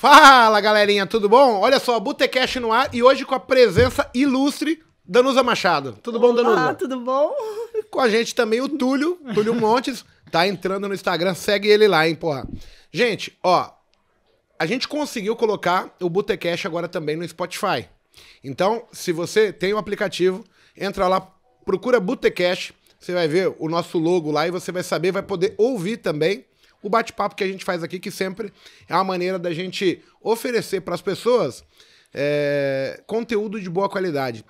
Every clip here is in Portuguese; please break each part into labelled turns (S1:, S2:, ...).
S1: Fala galerinha, tudo bom? Olha só, Botecast no ar e hoje
S2: com a presença ilustre Danusa Machado. Tudo Olá, bom, Danusa? Olá, tudo bom? Com a gente também o Túlio, Túlio Montes, tá entrando no Instagram, segue ele lá, hein, porra. Gente, ó, a gente conseguiu colocar o Botecast agora também no Spotify. Então, se você tem o um aplicativo, entra lá, procura Botecast, você vai ver o nosso logo lá e você vai saber, vai poder ouvir também o bate-papo que a gente faz aqui, que sempre é uma maneira da gente oferecer para as pessoas é, conteúdo de boa qualidade.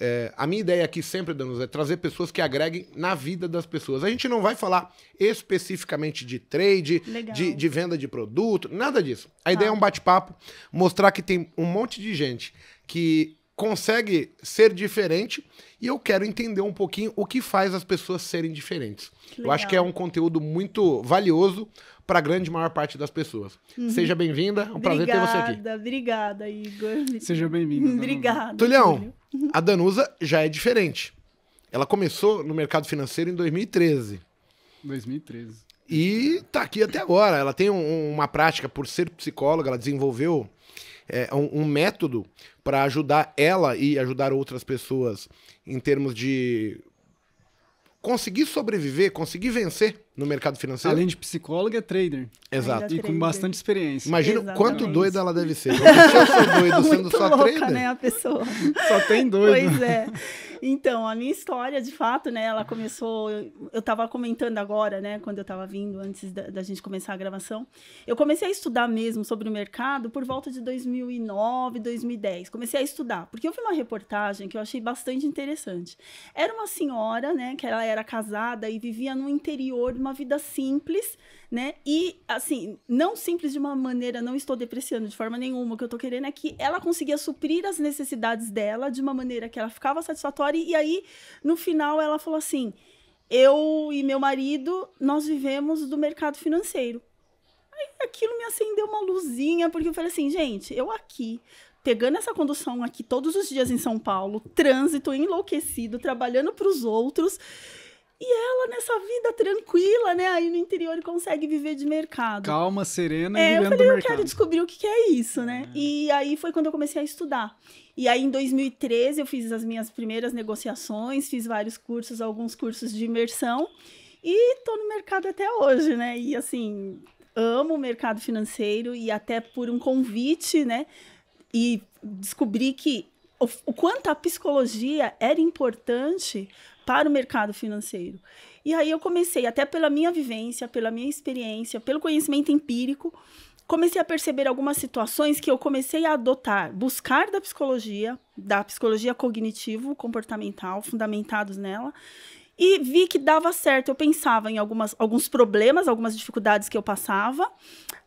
S2: É, a minha ideia aqui sempre, Danus, é trazer pessoas que agreguem na vida das pessoas. A gente não vai falar especificamente de trade, de, de, venda de produto, nada disso. A ah. ideia é tá. um bate-papo, mostrar que tem um monte de gente que consegue ser diferente e eu quero entender um pouquinho o que faz as pessoas serem diferentes. Eu acho que é um conteúdo muito valioso para a grande maior parte das pessoas. Uhum. Seja bem-vinda, é um obrigada, prazer ter você
S3: aqui. Obrigada, Igor. Seja bem-vinda. Obrigada. Tulião,
S2: a Danusa já é diferente. Ela começou no mercado financeiro em 2013.
S4: 2013.
S2: E está aqui até agora. Ela tem um, uma prática por ser psicóloga, ela desenvolveu é, é, um, um método para ajudar ela e ajudar outras pessoas em termos de conseguir sobreviver, conseguir vencer no mercado financeiro. Além de
S4: psicóloga, é trader. Exato. E com bastante experiência. Imagina Exatamente. quanto doida ela deve ser. eu sou doido sendo só louca, trader. né, a pessoa. Só tem doido. Pois é.
S3: Então, a minha história, de fato, né, ela começou. Eu estava comentando agora, né, quando eu estava vindo, antes da, da, gente começar a gravação. Eu comecei a estudar mesmo sobre o mercado por volta de 2009, 2010. Comecei a estudar, porque eu vi uma reportagem que eu achei bastante interessante. Era uma senhora, né, que ela era casada e vivia no interior uma vida simples, né? E, assim, não simples de uma maneira, não estou depreciando de forma nenhuma. O que eu estou querendo é que ela conseguia suprir as necessidades dela de uma maneira que ela ficava satisfatória. E aí, no final, ela falou assim: eu e meu marido, nós vivemos do mercado financeiro. Aí aquilo me acendeu uma luzinha, porque eu falei assim, gente, eu aqui, pegando essa condução aqui todos os dias em São Paulo, trânsito enlouquecido, trabalhando para os outros, e ela nessa vida tranquila, né? Aí no interior consegue viver de mercado.
S4: Calma, serena é, e vivendo eu falei, eu mercado.
S3: quero descobrir o que, que é isso, né? É. E aí foi quando eu comecei a estudar. E aí em 2013 eu fiz as minhas primeiras negociações, fiz vários cursos, alguns cursos de imersão. E tô no mercado até hoje, né? E assim, amo o mercado financeiro e até por um convite, né? E descobri que o, o quanto a psicologia era importante para o mercado financeiro. E aí eu comecei, até pela minha vivência, pela minha experiência, pelo conhecimento empírico, comecei a perceber algumas situações que eu comecei a adotar, buscar da psicologia, da psicologia cognitivo-comportamental, fundamentados nela, e vi que dava certo. Eu pensava em algumas, alguns problemas, algumas dificuldades que eu passava,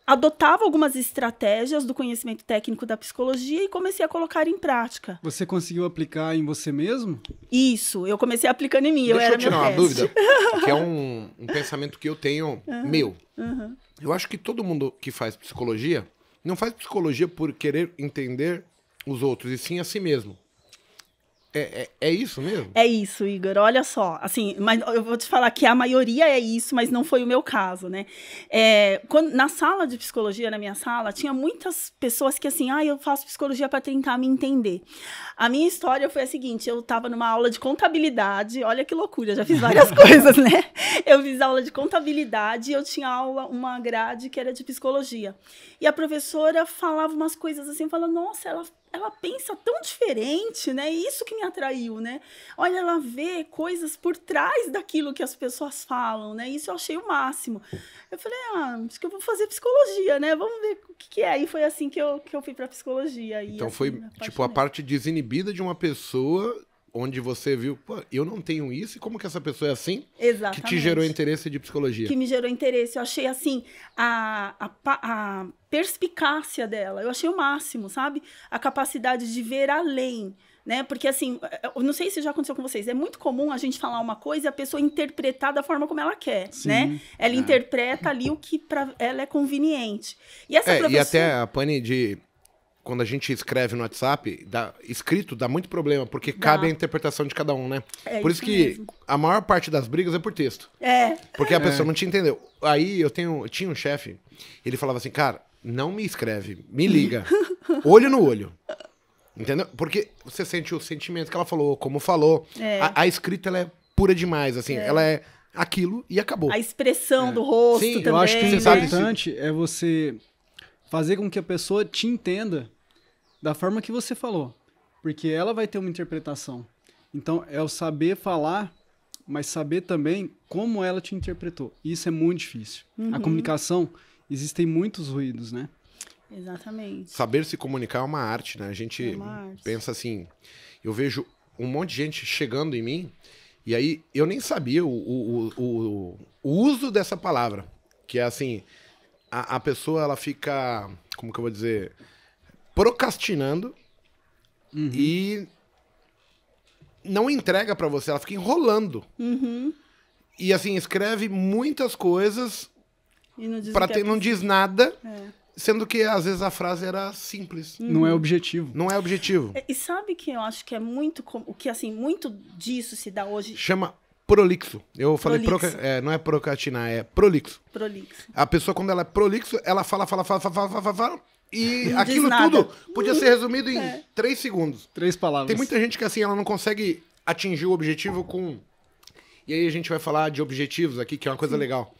S3: adotava algumas estratégias do conhecimento técnico da psicologia e comecei a colocar em prática.
S4: Você conseguiu aplicar em você mesmo? Isso, eu comecei aplicando em mim. Deixa eu, era eu tirar uma dúvida,
S2: que é um, um, pensamento que eu tenho uhum, meu. Uhum. Eu acho que todo mundo que faz psicologia não faz psicologia por querer entender os outros, e sim a si mesmo. É, é, é, isso mesmo?
S3: É isso, Igor. Olha só, assim, mas eu vou te falar que a maioria é isso, mas não foi o meu caso, né? É, quando, na sala de psicologia, na minha sala, tinha muitas pessoas que assim, ah, eu faço psicologia para tentar me entender. A minha história foi a seguinte: eu estava numa aula de contabilidade, olha que loucura, já fiz várias coisas, né? Eu fiz aula de contabilidade e eu tinha aula, uma grade que era de psicologia. E a professora falava umas coisas assim, falando, nossa, ela ela pensa tão diferente, né? Isso que me atraiu, né? Olha, ela vê coisas por trás daquilo que as pessoas falam, né? Isso eu achei o máximo. Eu falei, ah, acho que eu vou fazer psicologia, né? Vamos ver o que, que é. E foi assim que eu, que eu fui para psicologia. E, então assim, foi, tipo, a
S2: parte desinibida de uma pessoa onde você viu, pô, eu não tenho isso, e como que essa pessoa é assim?
S3: Exatamente. Que te gerou
S2: interesse de psicologia. Que me
S3: gerou interesse. Eu achei, assim, a, a, a perspicácia dela. Eu achei o máximo, sabe? A capacidade de ver além. Né? Porque assim, eu não sei se já aconteceu com vocês, é muito comum a gente falar uma coisa e a pessoa interpretar da forma como ela quer, Sim, né? Ela é. interpreta ali o que para ela é conveniente. E essa é, professora... e até
S2: a pane de quando a gente escreve no WhatsApp, dá, escrito dá muito problema, porque dá. cabe a interpretação de cada um, né? É por isso, que mesmo. a maior parte das brigas é por texto. É. Porque a é. pessoa não te entendeu. Aí eu tenho, tinha um chefe, ele falava assim, cara, não me escreve, me liga. olho no olho. Entendeu? Porque você sente o sentimento que ela falou, como falou. É. A, a, escrita ela é pura demais, assim, é. ela é
S4: aquilo e acabou. A
S3: expressão é. do rosto Sim, também. Eu acho que né? o né? importante
S4: é você fazer com que a pessoa te entenda da forma que você falou, porque ela vai ter uma interpretação. Então, é o saber falar, mas saber também como ela te interpretou. Isso é muito difícil. Uhum. A comunicação, existem muitos ruídos, né?
S3: Exatamente.
S2: Saber se comunicar é uma arte, né? A gente é arte. pensa assim, eu vejo um monte de gente chegando em mim e aí eu nem sabia o, o, o, o uso dessa palavra, que é assim, a, a pessoa ela fica, como que eu vou dizer procrastinando uhum. e não entrega para você, ela fica enrolando. Uhum. E assim, escreve muitas coisas
S3: para é ter, não diz
S2: nada. É. Sendo que às vezes a frase era simples. Uhum. Não é objetivo. Não é objetivo.
S3: É, e, sabe que eu acho que é muito. O que assim, muito disso se dá hoje.
S2: Chama prolixo. Eu falei Proca... É, não é procrastinar, é prolixo. Prolixo. A pessoa, quando ela é prolixo, ela fala, fala, fala, fala, fala, fala, fala e não aquilo tudo podia ser resumido em é. três segundos. Três palavras. Tem muita gente que assim, ela não consegue atingir o objetivo com. E aí a gente vai falar de objetivos aqui, que é uma coisa Sim. legal.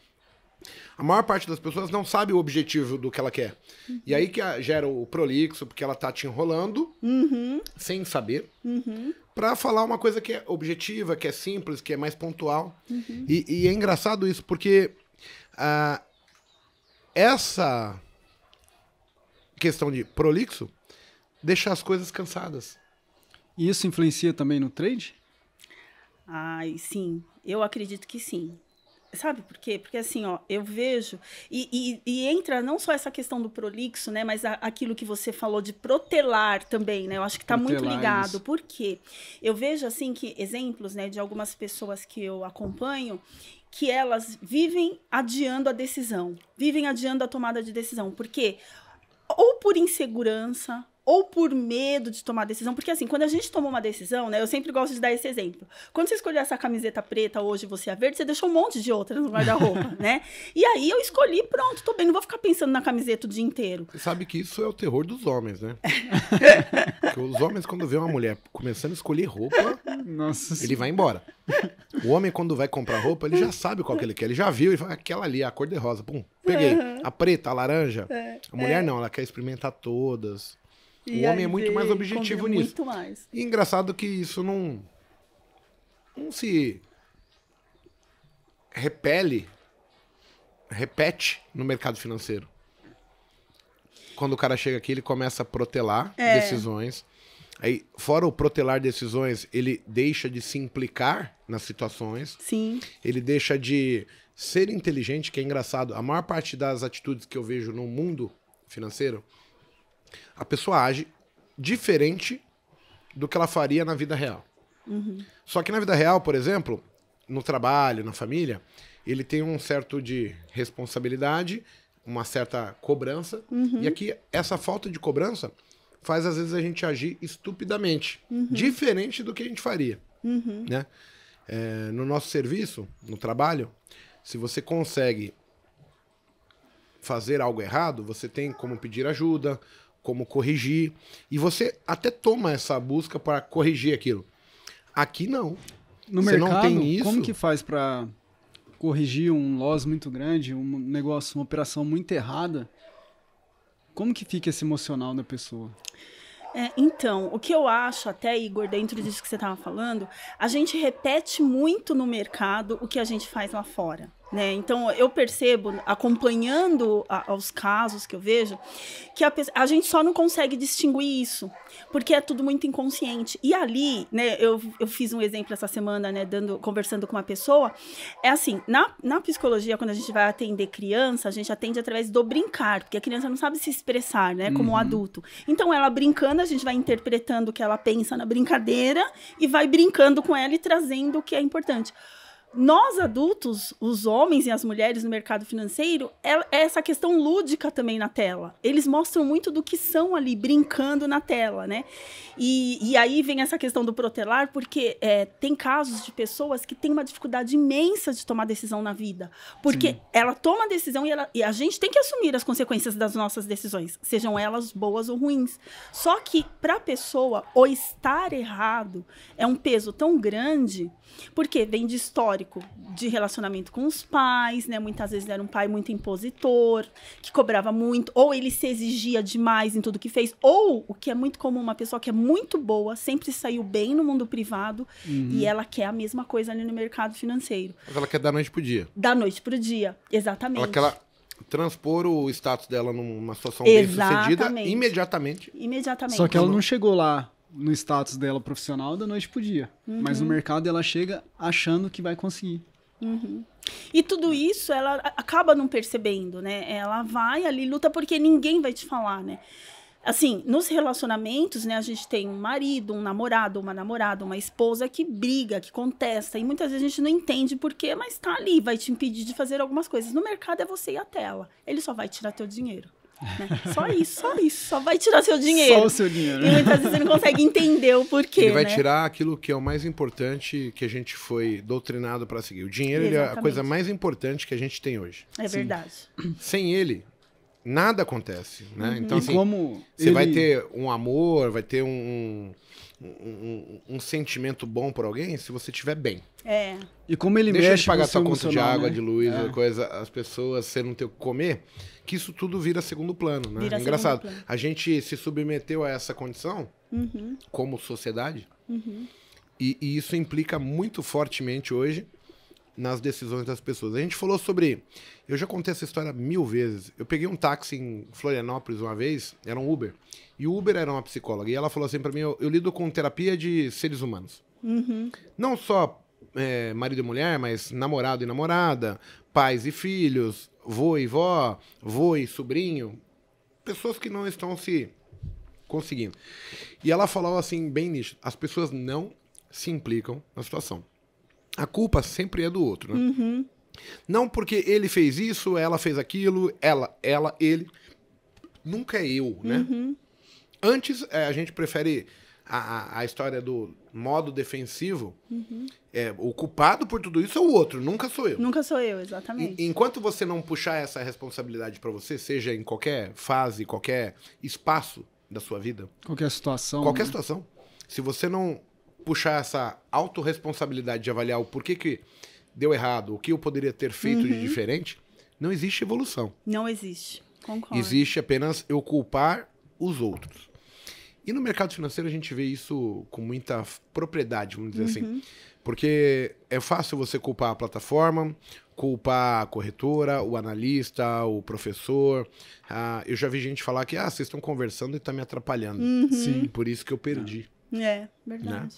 S2: A maior parte das pessoas não sabe o objetivo do que ela quer. Uhum. E aí que gera o prolixo, porque ela tá te enrolando, uhum. sem saber, uhum. para falar uma coisa que é objetiva, que é simples, que é mais pontual. Uhum. E, e, é engraçado isso, porque uh, essa
S4: questão de prolixo, deixar as coisas cansadas. E isso influencia também no trade?
S3: Ai, sim. Eu acredito que sim. Sabe por quê? Porque assim, ó, eu vejo. E, e, e entra não só essa questão do prolixo, né? Mas a, aquilo que você falou de protelar também, né? Eu acho que está muito ligado. Isso. Por quê? Eu vejo, assim, que exemplos, né, de algumas pessoas que eu acompanho que elas vivem adiando a decisão, vivem adiando a tomada de decisão. Por quê? Porque ou por insegurança, ou por medo de tomar decisão, porque assim, quando a gente tomou uma decisão, né, eu sempre gosto de dar esse exemplo. Quando você escolheu essa camiseta preta, hoje você é verde, você deixou um monte de outras no guarda-roupa, né? E aí eu escolhi, pronto, tô bem, não vou ficar pensando na camiseta o dia inteiro.
S2: Você sabe que isso é o terror dos homens, né? porque os homens, quando vê uma mulher começando a escolher roupa, Nossa ele vai embora. O homem, quando vai comprar roupa, ele já sabe qual que ele quer, ele já viu, e fala, aquela ali, a cor de rosa, pum, Peguei. Uhum. A preta, a laranja.
S5: É, a mulher é. não,
S2: ela quer experimentar todas. E o homem é muito mais objetivo nisso. Muito mais. E engraçado que isso não. Não se. Repele. Repete no mercado financeiro. Quando o cara chega aqui, ele começa a protelar é. decisões. Aí, fora o protelar decisões, ele deixa de se implicar nas situações. Sim. Ele deixa de ser inteligente, que é engraçado, a maior parte das atitudes que eu vejo no mundo financeiro, a pessoa age diferente do que ela faria na vida real. Uhum. Só que na vida real, por exemplo, no trabalho, na família, ele tem um certo de responsabilidade, uma certa cobrança, uhum. e aqui essa falta de cobrança faz às vezes a gente agir estupidamente, uhum. diferente do que a gente faria, uhum. né? É, no nosso serviço, no trabalho, se você consegue fazer algo errado, você tem como pedir ajuda, como corrigir. E você até toma essa busca
S4: para corrigir aquilo. Aqui não.
S2: No você mercado, não tem isso. como que
S4: faz para corrigir um loss muito grande, um negócio, uma operação muito errada? Como que fica esse emocional da pessoa?
S3: É, então, o que eu acho até, Igor, dentro disso que você estava falando, a gente repete muito no mercado o que a gente faz lá fora. Né? Então, eu percebo, acompanhando a, aos casos que eu vejo, que a, a, gente só não consegue distinguir isso, porque é tudo muito inconsciente. E ali, né, eu, eu fiz um exemplo essa semana, né, dando, conversando com uma pessoa, é assim, na, na psicologia, quando a gente vai atender criança, a gente atende através do brincar, porque a criança não sabe se expressar, né, como uhum. um adulto. Então, ela brincando, a gente vai interpretando o que ela pensa na brincadeira e vai brincando com ela e trazendo o que é importante nós adultos, os homens e as mulheres no mercado financeiro, é essa questão lúdica também na tela. Eles mostram muito do que são ali brincando na tela, né? E, e aí vem essa questão do protelar, porque é, tem casos de pessoas que têm uma dificuldade imensa de tomar decisão na vida, porque Sim. ela toma a decisão e, ela, e a gente tem que assumir as consequências das nossas decisões, sejam elas boas ou ruins. Só que para a pessoa, o estar errado é um peso tão grande, porque vem de história histórico de relacionamento com os pais, né? Muitas vezes era um pai muito impositor, que cobrava muito, ou ele se exigia demais em tudo que fez, ou o que é muito comum, uma pessoa que é muito boa, sempre saiu bem no mundo privado uhum. e ela quer a mesma coisa ali no mercado financeiro. Mas ela quer
S2: da noite pro dia.
S3: Da noite pro dia, exatamente. Ela quer ela
S2: transpor o status dela numa
S4: situação bem-sucedida imediatamente.
S3: Imediatamente. Só que ela não
S4: chegou lá no status dela profissional da noite pro dia. Uhum. Mas no mercado ela chega achando que vai conseguir.
S3: Uhum. E tudo isso ela acaba não percebendo, né? Ela vai ali, luta porque ninguém vai te falar, né? Assim, nos relacionamentos, né, a gente tem um marido, um namorado, uma namorada, uma esposa que briga, que contesta, e muitas vezes a gente não entende por quê, mas tá ali, vai te impedir de fazer algumas coisas. No mercado é você e a tela. Ele só vai tirar teu dinheiro. Né? Só isso, só isso. Só vai tirar seu dinheiro. Só o seu dinheiro. E muitas vezes você não consegue entender o porquê. Ele vai né? tirar
S2: aquilo que é o mais importante que a gente foi doutrinado para seguir. O dinheiro é a coisa mais importante que a gente tem hoje. É verdade. Sem ele, nada acontece. Né? Uhum. Então, assim, e como. Você ele... vai ter um amor, vai ter um um, um, sentimento bom por alguém se você estiver bem. É. E como ele Deixa mexe, de pagar sua conta de água, né? de luz, é. coisa, as pessoas, você não ter o que comer, que isso tudo vira segundo plano, né? Vira é Engraçado. Plano. A gente se submeteu a essa condição uhum. como sociedade. Uhum. E, e, isso implica muito fortemente hoje nas decisões das pessoas. A gente falou sobre. Eu já contei essa história mil vezes. Eu peguei um táxi em Florianópolis uma vez, era um Uber. E o Uber era uma psicóloga. E ela falou assim para mim: eu, eu, lido com terapia de seres humanos. Uhum. Não só é, marido e mulher, mas namorado e namorada, pais e filhos, vô e vó, vô e sobrinho. Pessoas que não estão se conseguindo. E ela falou assim, bem nisso: as pessoas não se implicam na situação a culpa sempre é do outro, né? Uhum. Não porque ele fez isso, ela fez aquilo, ela, ela, ele. Nunca é eu, né? Uhum. Antes, é, a gente prefere a, a, história do modo defensivo. Uhum. É, o culpado por tudo isso é o outro, nunca sou eu. Nunca
S3: sou eu, exatamente. E, enquanto
S2: você não puxar essa responsabilidade para você, seja em qualquer fase, qualquer espaço da sua vida.
S4: Qualquer situação. Qualquer né? situação.
S2: Se você não puxar essa autorresponsabilidade de avaliar o porquê que deu errado, o que eu poderia ter feito uhum. de diferente, não existe evolução.
S3: Não existe. Concordo. Existe
S2: apenas eu culpar os outros. E no mercado financeiro a gente vê isso com muita propriedade, vamos dizer assim. uhum. assim. Porque é fácil você culpar a plataforma, culpar a corretora, o analista, o professor. Ah, eu já vi gente falar que ah, vocês estão conversando e está me atrapalhando. Uhum. Sim. Por isso que eu perdi.
S5: É, verdade. Né?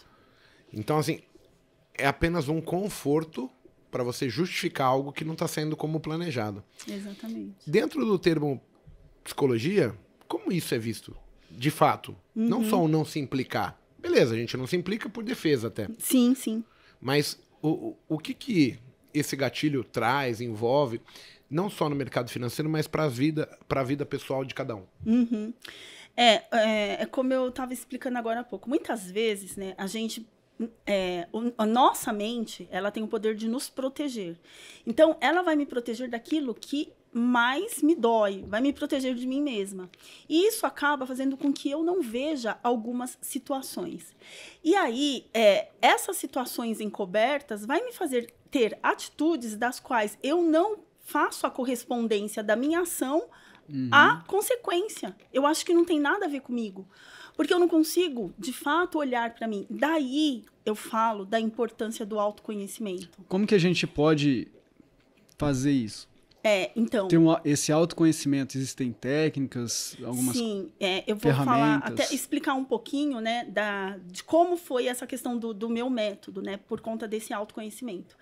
S2: Então, assim, é apenas um conforto para você justificar algo que não está sendo como planejado.
S5: Exatamente.
S2: Dentro do termo psicologia, como isso é visto? De fato, uhum. não só o não se implicar. Beleza, a gente não se implica por defesa até.
S3: Sim, sim.
S2: Mas o, o que, que esse gatilho traz, envolve, não só no mercado financeiro, mas para a vida, a vida pessoal de cada um?
S3: Uhum. É, é, é como eu estava explicando agora há pouco. Muitas vezes, né, a gente é, a nossa mente, ela tem o poder de nos proteger. Então, ela vai me proteger daquilo que mais me dói, vai me proteger de mim mesma. E isso acaba fazendo com que eu não veja algumas situações. E aí, é, essas situações encobertas vai me fazer ter atitudes das quais eu não faço a correspondência da minha ação uhum. à consequência. Eu acho que não tem nada a ver comigo. Porque eu não consigo, de fato, olhar para mim. Daí eu falo da importância do autoconhecimento.
S4: Como que a gente pode fazer isso?
S3: É, então. Tem um,
S4: esse autoconhecimento, existem técnicas, algumas. Sim,
S3: é, eu vou falar, até explicar um pouquinho, né, da, de como foi essa questão do, do meu método, né, por conta desse autoconhecimento.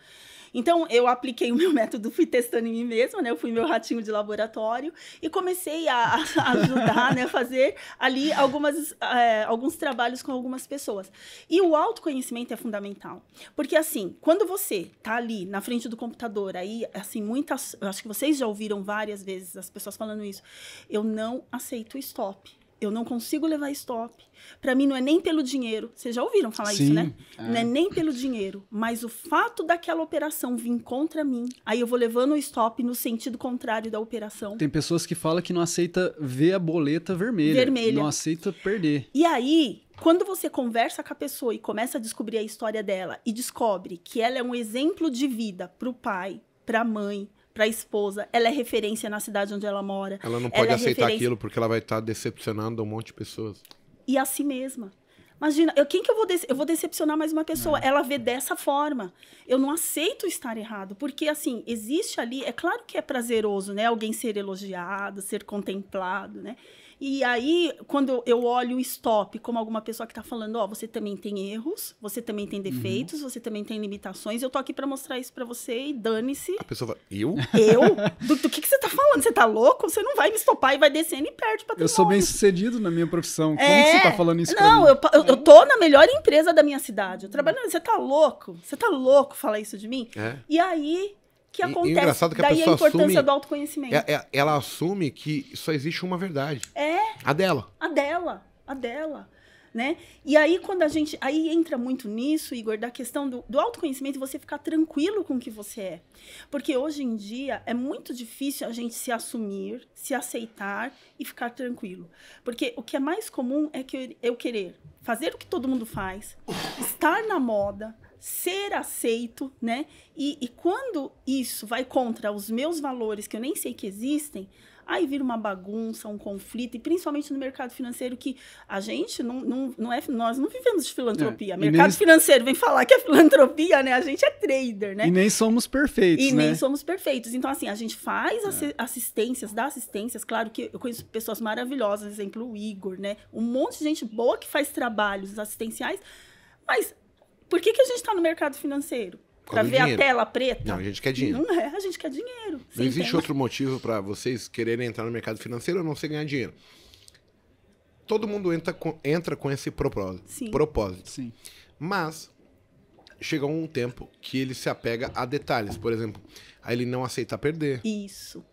S3: Então, eu apliquei o meu método, fui testando em mim mesma, né? Eu fui meu ratinho de laboratório e comecei a, a ajudar, né? Fazer ali algumas, é, alguns trabalhos com algumas pessoas. E o autoconhecimento é fundamental. Porque, assim, quando você tá ali na frente do computador, aí, assim, muitas... acho que vocês já ouviram várias vezes as pessoas falando isso. Eu não aceito stop. Eu não consigo levar stop. Para mim não é nem pelo dinheiro. Vocês já ouviram falar Sim, isso, né? É. Não é nem pelo dinheiro, mas o fato daquela operação vir contra mim. Aí eu vou levando o stop no sentido contrário da operação. Tem
S4: pessoas que falam que não aceita ver a boleta vermelha. Vermelha. Não aceita perder.
S3: E aí, quando você conversa com a pessoa e começa a descobrir a história dela e descobre que ela é um exemplo de vida para o pai, para a mãe, para a esposa, ela é referência na cidade onde ela mora. Ela não pode ela é aceitar referência... aquilo
S2: porque ela vai estar tá decepcionando um monte de pessoas.
S3: E a si mesma. Imagina, eu, quem que eu vou, eu vou decepcionar mais uma pessoa? Não. Ela vê dessa forma. Eu não aceito estar errado, porque assim, existe ali, é claro que é prazeroso, né? Alguém ser elogiado, ser contemplado, né? E aí, quando eu olho o stop, como alguma pessoa que está falando, ó, oh, você também tem erros, você também tem uhum. defeitos, uhum. você também tem limitações, eu tô aqui para mostrar isso para você e dane-se. A
S4: pessoa fala, eu?
S3: Eu? Do, do que, que você está falando? Você está louco? Você não vai me estopar e vai descendo e perde para
S4: Eu sou bem sucedido na minha profissão. Como é... você está falando isso Não, eu,
S3: eu, eu, tô na melhor empresa da minha cidade. Eu trabalho, você está louco? Você está louco falar isso de mim? É. E aí, que acontece. E, engraçado é que a Daí pessoa a importância assume, do autoconhecimento. Ela, é,
S2: é, ela assume que só existe uma verdade.
S3: É. A dela. A dela. A dela. Né? E aí, quando a gente. Aí entra muito nisso, Igor, da questão do, do autoconhecimento, você ficar tranquilo com o que você é. Porque hoje em dia é muito difícil a gente se assumir, se aceitar e ficar tranquilo. Porque o que é mais comum é que eu, eu querer fazer o que todo mundo faz, estar na moda, ser aceito, né? E, e quando isso vai contra os meus valores, que eu nem sei que existem, aí vira uma bagunça, um conflito, e principalmente no mercado financeiro, que a gente não, não, não é. Nós não vivemos de filantropia. É, mercado nem... financeiro vem falar que é filantropia, né? A gente é trader, né? E nem
S4: somos perfeitos. E né? nem somos
S3: perfeitos. Então, assim, a gente faz é. assistências, dá assistências. Claro que eu conheço pessoas maravilhosas, exemplo, o Igor, né? Um monte de gente boa que faz trabalhos assistenciais, mas por que, que a gente está no mercado financeiro? Para ver dinheiro. a tela preta?
S2: Não, a gente quer dinheiro. Não
S3: é, a gente quer dinheiro. Não existe outro
S2: motivo para vocês quererem entrar no mercado financeiro a não ser ganhar dinheiro. Todo mundo entra com, entra com esse propósito. Sim. propósito. Sim. Mas chega um tempo que ele se apega a detalhes. Por exemplo, aí ele não aceita perder. Isso.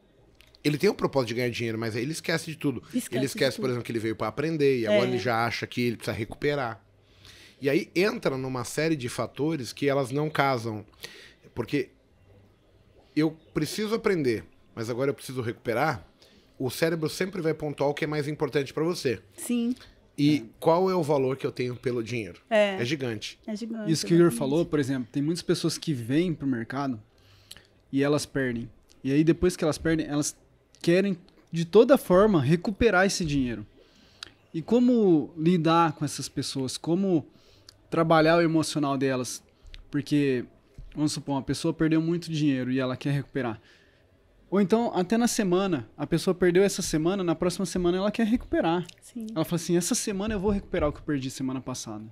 S2: Ele tem o propósito de ganhar dinheiro, mas aí ele esquece de tudo. Esquece ele esquece, por tudo. exemplo, que ele veio para aprender e agora é. ele já acha que ele precisa recuperar. E aí entra numa série de fatores que elas não casam. Porque eu preciso aprender, mas agora eu preciso recuperar. O cérebro sempre vai pontuar o que é mais importante para você. Sim. E é. qual é o valor que eu tenho pelo dinheiro?
S3: É, é
S4: gigante. É gigante. Isso que o Igor falou, por exemplo, tem muitas pessoas que vêm pro mercado e elas perdem. E aí, depois que elas perdem, elas querem, de toda forma, recuperar esse dinheiro. E como lidar com essas pessoas? Como trabalhar o emocional delas. Porque, vamos supor, uma pessoa perdeu muito dinheiro e ela quer recuperar. Ou então, até na semana, a pessoa perdeu essa semana, na próxima semana ela quer recuperar. Sim. Ela fala assim: essa semana eu vou recuperar o que eu perdi semana passada.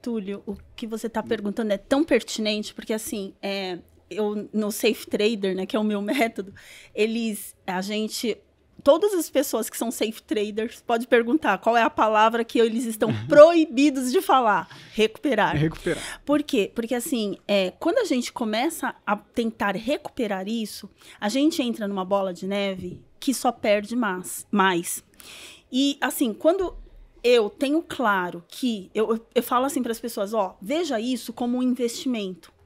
S3: Túlio, o que você está perguntando é tão pertinente, porque assim, é, eu no Safe Trader, né, que é o meu método, eles, a gente todas as pessoas que são safe traders pode perguntar qual é a palavra que eles estão uhum. proibidos de falar. Recuperar. Recuperar. Por quê? Porque assim, é, quando a gente começa a tentar recuperar isso, a gente entra numa bola de neve que só perde mais. mais. E assim, quando eu tenho claro que eu, eu, eu falo assim para as pessoas, ó, veja isso como um investimento.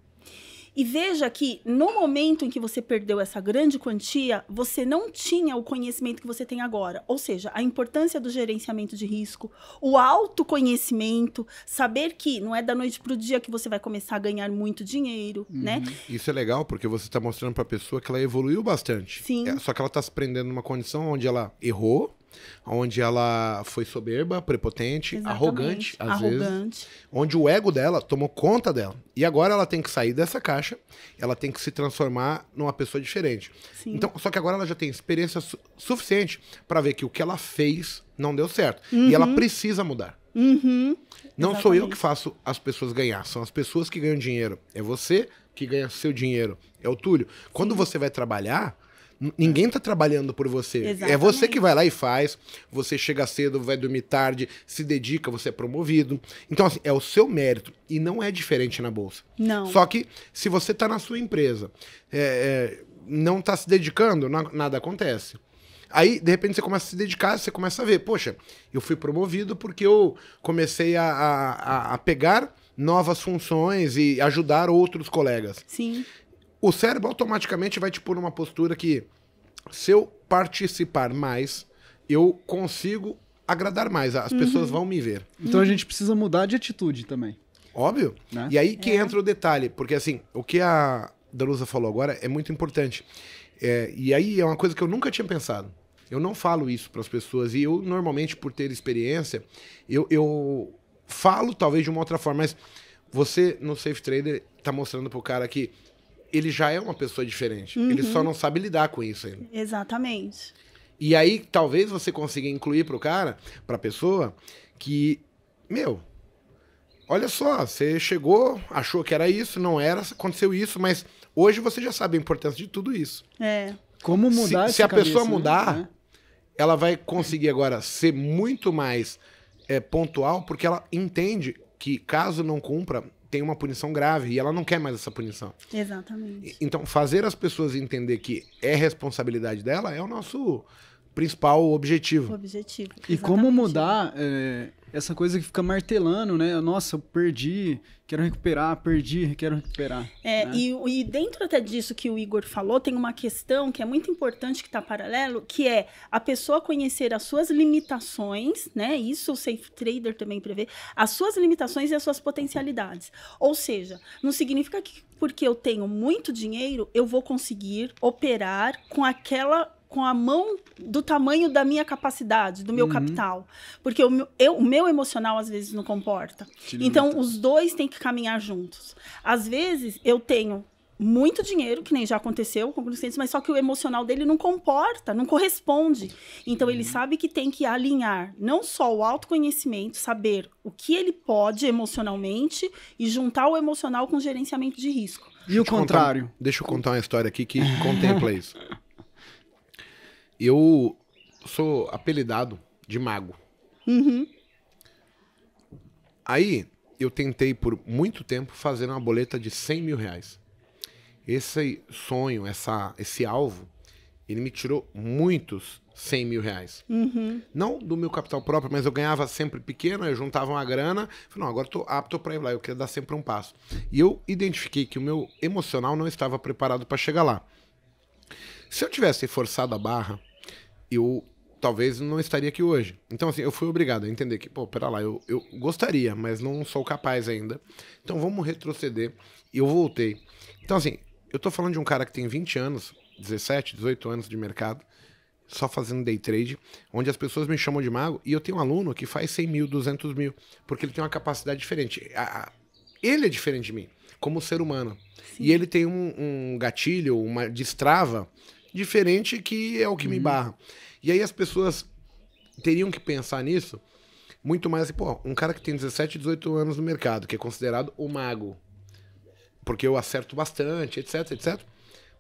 S3: E veja que no momento em que você perdeu essa grande quantia, você não tinha o conhecimento que você tem agora. Ou seja, a importância do gerenciamento de risco, o autoconhecimento, saber que não é da noite para o dia que você vai começar a ganhar muito dinheiro, uhum. né?
S2: Isso é legal porque você está mostrando para a pessoa que ela evoluiu bastante. Sim. É, só que ela está se prendendo numa condição onde ela errou, onde ela foi soberba, prepotente, Exatamente. arrogante, às arrogante. vezes, onde o ego dela tomou conta dela. E agora ela tem que sair dessa caixa, ela tem que se transformar numa pessoa diferente. Sim. Então, só que agora ela já tem experiência su suficiente para ver que o que ela fez não deu certo uhum. e ela precisa mudar.
S5: Uhum. Não Exatamente. sou eu que
S2: faço as pessoas ganhar, são as pessoas que ganham dinheiro. É você que ganha seu dinheiro. É o Túlio. Quando Sim. você vai trabalhar, Ninguém tá trabalhando por você. Exatamente. É você que vai lá e faz. Você chega cedo, vai dormir tarde, se dedica, você é promovido. Então, assim, é o seu mérito. E não é diferente na bolsa. Não. Só que se você tá na sua empresa, é, é, não tá se dedicando, nada acontece. Aí, de repente, você começa a se dedicar, você começa a ver, poxa, eu fui promovido porque eu comecei a, a, a pegar novas funções e ajudar outros colegas. Sim o cérebro automaticamente vai te pôr numa postura que, se eu participar mais, eu consigo agradar mais, as uhum. pessoas vão me ver. Então uhum. a gente precisa mudar de atitude também. Óbvio. Né? E aí que é. entra o detalhe, porque assim, o que a Dalusa falou agora é muito importante. É, e aí é uma coisa que eu nunca tinha pensado. Eu não falo isso para as pessoas, e eu normalmente, por ter experiência, eu, eu falo talvez de uma outra forma, mas você no Safe Trader tá mostrando pro cara que ele já é uma pessoa diferente. Uhum. Ele só uhum. não sabe lidar com isso ainda.
S3: Exatamente.
S2: E aí, talvez você consiga incluir pro cara, pra pessoa, que, meu, olha só, você chegou, achou que era isso, não era, aconteceu isso, mas hoje você já sabe a importância de tudo isso.
S5: É. Como mudar Se, se a cabeça, pessoa assim, mudar, né?
S2: ela vai conseguir agora ser muito mais é, pontual, porque ela entende que caso não cumpra tem uma punição grave e ela não quer mais essa punição.
S3: Exatamente.
S2: Então, fazer as pessoas entender que é responsabilidade dela é o nosso principal objetivo.
S4: O
S3: objetivo. E
S4: como mudar é, essa coisa que fica martelando, né? Nossa, eu perdi, quero recuperar, perdi, quero recuperar. É, né? e,
S3: e, dentro até disso que o Igor falou, tem uma questão que é muito importante que está paralelo, que é a pessoa conhecer as suas limitações, né? Isso o Safe Trader também prevê, as suas limitações e as suas potencialidades. Ou seja, não significa que porque eu tenho muito dinheiro, eu vou conseguir operar com aquela com a mão do tamanho da minha capacidade, do meu uhum. capital. Porque o meu, eu, o meu, emocional às vezes não comporta. Então, os dois têm que caminhar juntos. Às vezes, eu tenho muito dinheiro, que nem já aconteceu com clientes, mas só que o emocional dele não comporta, não corresponde. Então uhum. ele sabe que tem que alinhar não só o autoconhecimento, saber o que ele pode emocionalmente e juntar o emocional com o gerenciamento de risco.
S2: E o contrário? contar, deixa eu contar uma história aqui que contempla isso. Eu sou apelidado de mago. Uhum. Aí eu tentei por muito tempo fazer uma boleta de 100 mil reais. Esse sonho, essa, esse alvo, ele me tirou muitos 100 mil reais. Uhum. Não do meu capital próprio, mas eu ganhava sempre pequeno, eu juntava uma grana. Falei, não, agora estou apto para ir lá, eu queria dar sempre um passo. E eu identifiquei que o meu emocional não estava preparado para chegar lá. Se eu tivesse forçado a barra, eu talvez não estaria aqui hoje. Então, assim, eu fui obrigado a entender que, pô, pera lá, eu, eu gostaria, mas não sou capaz ainda. Então, vamos retroceder. E eu voltei. Então, assim, eu tô falando de um cara que tem 20 anos, 17, 18 anos de mercado, só fazendo day trade, onde as pessoas me chamam de mago, e eu tenho um aluno que faz 100 mil, 200 mil, porque ele tem uma capacidade diferente. A, a, ele é diferente de mim, como ser humano. Sim. E ele tem um, um gatilho, uma destrava diferente que é o que uhum. me barra. E aí as pessoas teriam que pensar nisso muito mais, pô, um cara que tem 17, 18 anos no mercado, que é considerado o mago, porque eu acerto bastante, etc, etc.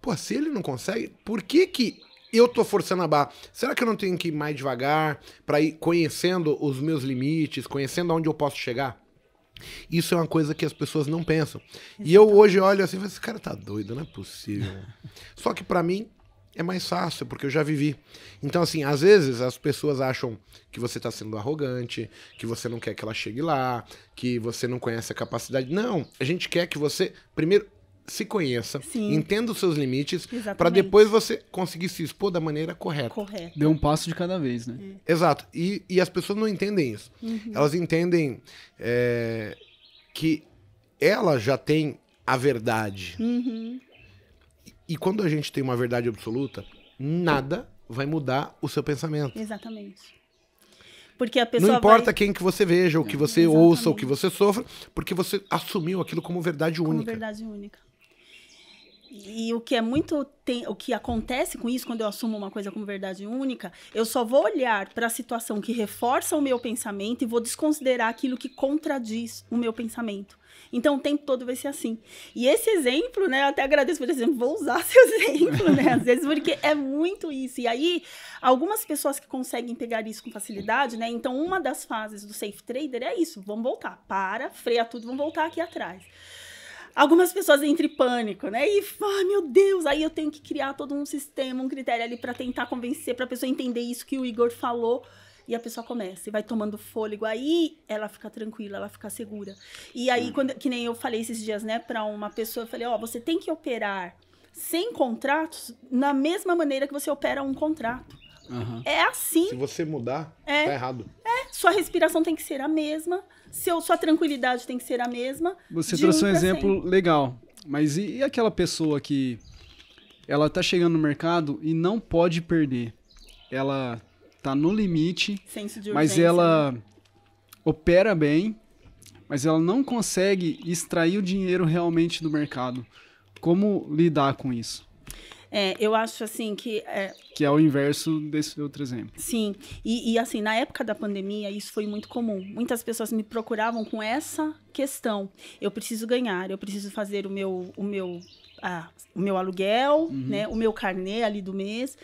S2: Pô, se ele não consegue, por que que eu tô forçando a barra? Será que eu não tenho que ir mais devagar para ir conhecendo os meus limites, conhecendo aonde eu posso chegar? Isso é uma coisa que as pessoas não pensam. Exatamente. E eu hoje olho assim, assim, esse cara tá doido, não é possível. Né? Só que para mim é mais fácil, porque eu já vivi. Então, assim, às vezes as pessoas acham que você está sendo arrogante, que você não quer que ela chegue lá, que você não conhece a capacidade. Não, a gente quer que você, primeiro, se conheça, Sim. entenda os seus limites, para depois você conseguir se expor da maneira correta. Correto. Dê um passo de cada vez, né? É. Exato. E, e as pessoas não entendem isso. Uhum. Elas entendem é, que ela já tem a verdade.
S5: Uhum.
S2: E quando a gente tem uma verdade absoluta, nada vai mudar o seu pensamento.
S3: Exatamente. Porque a pessoa Não importa vai...
S2: quem que você veja, o que você Exatamente. ouça, o que você sofra, porque você assumiu aquilo como verdade única. Como
S3: verdade única. E o que é muito tem, o que acontece com isso quando eu assumo uma coisa como verdade única, eu só vou olhar para a situação que reforça o meu pensamento e vou desconsiderar aquilo que contradiz o meu pensamento. Então o tempo todo vai ser assim. E esse exemplo, né? Eu até agradeço por exemplo, vou usar seu exemplo, né? Às vezes, porque é muito isso. E aí, algumas pessoas que conseguem pegar isso com facilidade, né? Então, uma das fases do safe trader é isso: vamos voltar, para, freia tudo, vamos voltar aqui atrás algumas pessoas entram em pânico, né? E, ah, meu Deus, aí eu tenho que criar todo um sistema, um critério ali para tentar convencer, para a pessoa entender isso que o Igor falou e a pessoa começa e vai tomando fôlego. Aí ela fica tranquila, ela fica segura. E aí, quando, que nem eu falei esses dias, né, para uma pessoa, eu falei: Ó, oh, você tem que operar sem contratos na mesma maneira que você opera um contrato. Uhum. É assim. Se
S2: você
S4: mudar, é, tá errado.
S3: É, sua respiração tem que ser a mesma, seu, sua tranquilidade tem que ser a mesma. Você trouxe um, exemplo 100.
S4: legal. Mas e, e, aquela pessoa que ela tá chegando no mercado e não pode perder? Ela tá no limite, mas ela né? opera bem, mas ela não consegue extrair o dinheiro realmente do mercado. Como lidar com isso?
S3: É, eu acho assim que. É...
S4: Que é o inverso desse outro exemplo.
S3: Sim. E, e, assim, na época da pandemia, isso foi muito comum. Muitas pessoas me procuravam com essa questão. Eu preciso ganhar, eu preciso fazer o meu, o meu, ah, o meu aluguel, uhum. né? O meu carnê ali do mês.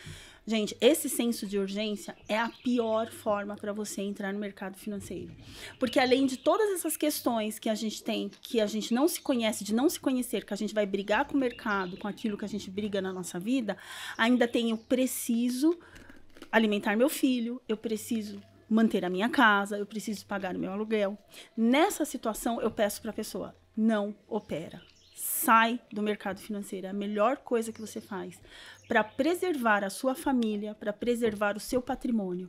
S3: Gente, esse senso de urgência é a pior forma para você entrar no mercado financeiro. Porque além de todas essas questões que a gente tem, que a gente não se conhece, de não se conhecer, que a gente vai brigar com o mercado, com aquilo que a gente briga na nossa vida, ainda tem o preciso alimentar meu filho, eu preciso manter a minha casa, eu preciso pagar o meu aluguel. Nessa situação, eu peço para a pessoa, não opera sai do mercado financeiro. É a melhor coisa que você faz para preservar a sua família, para preservar o seu patrimônio.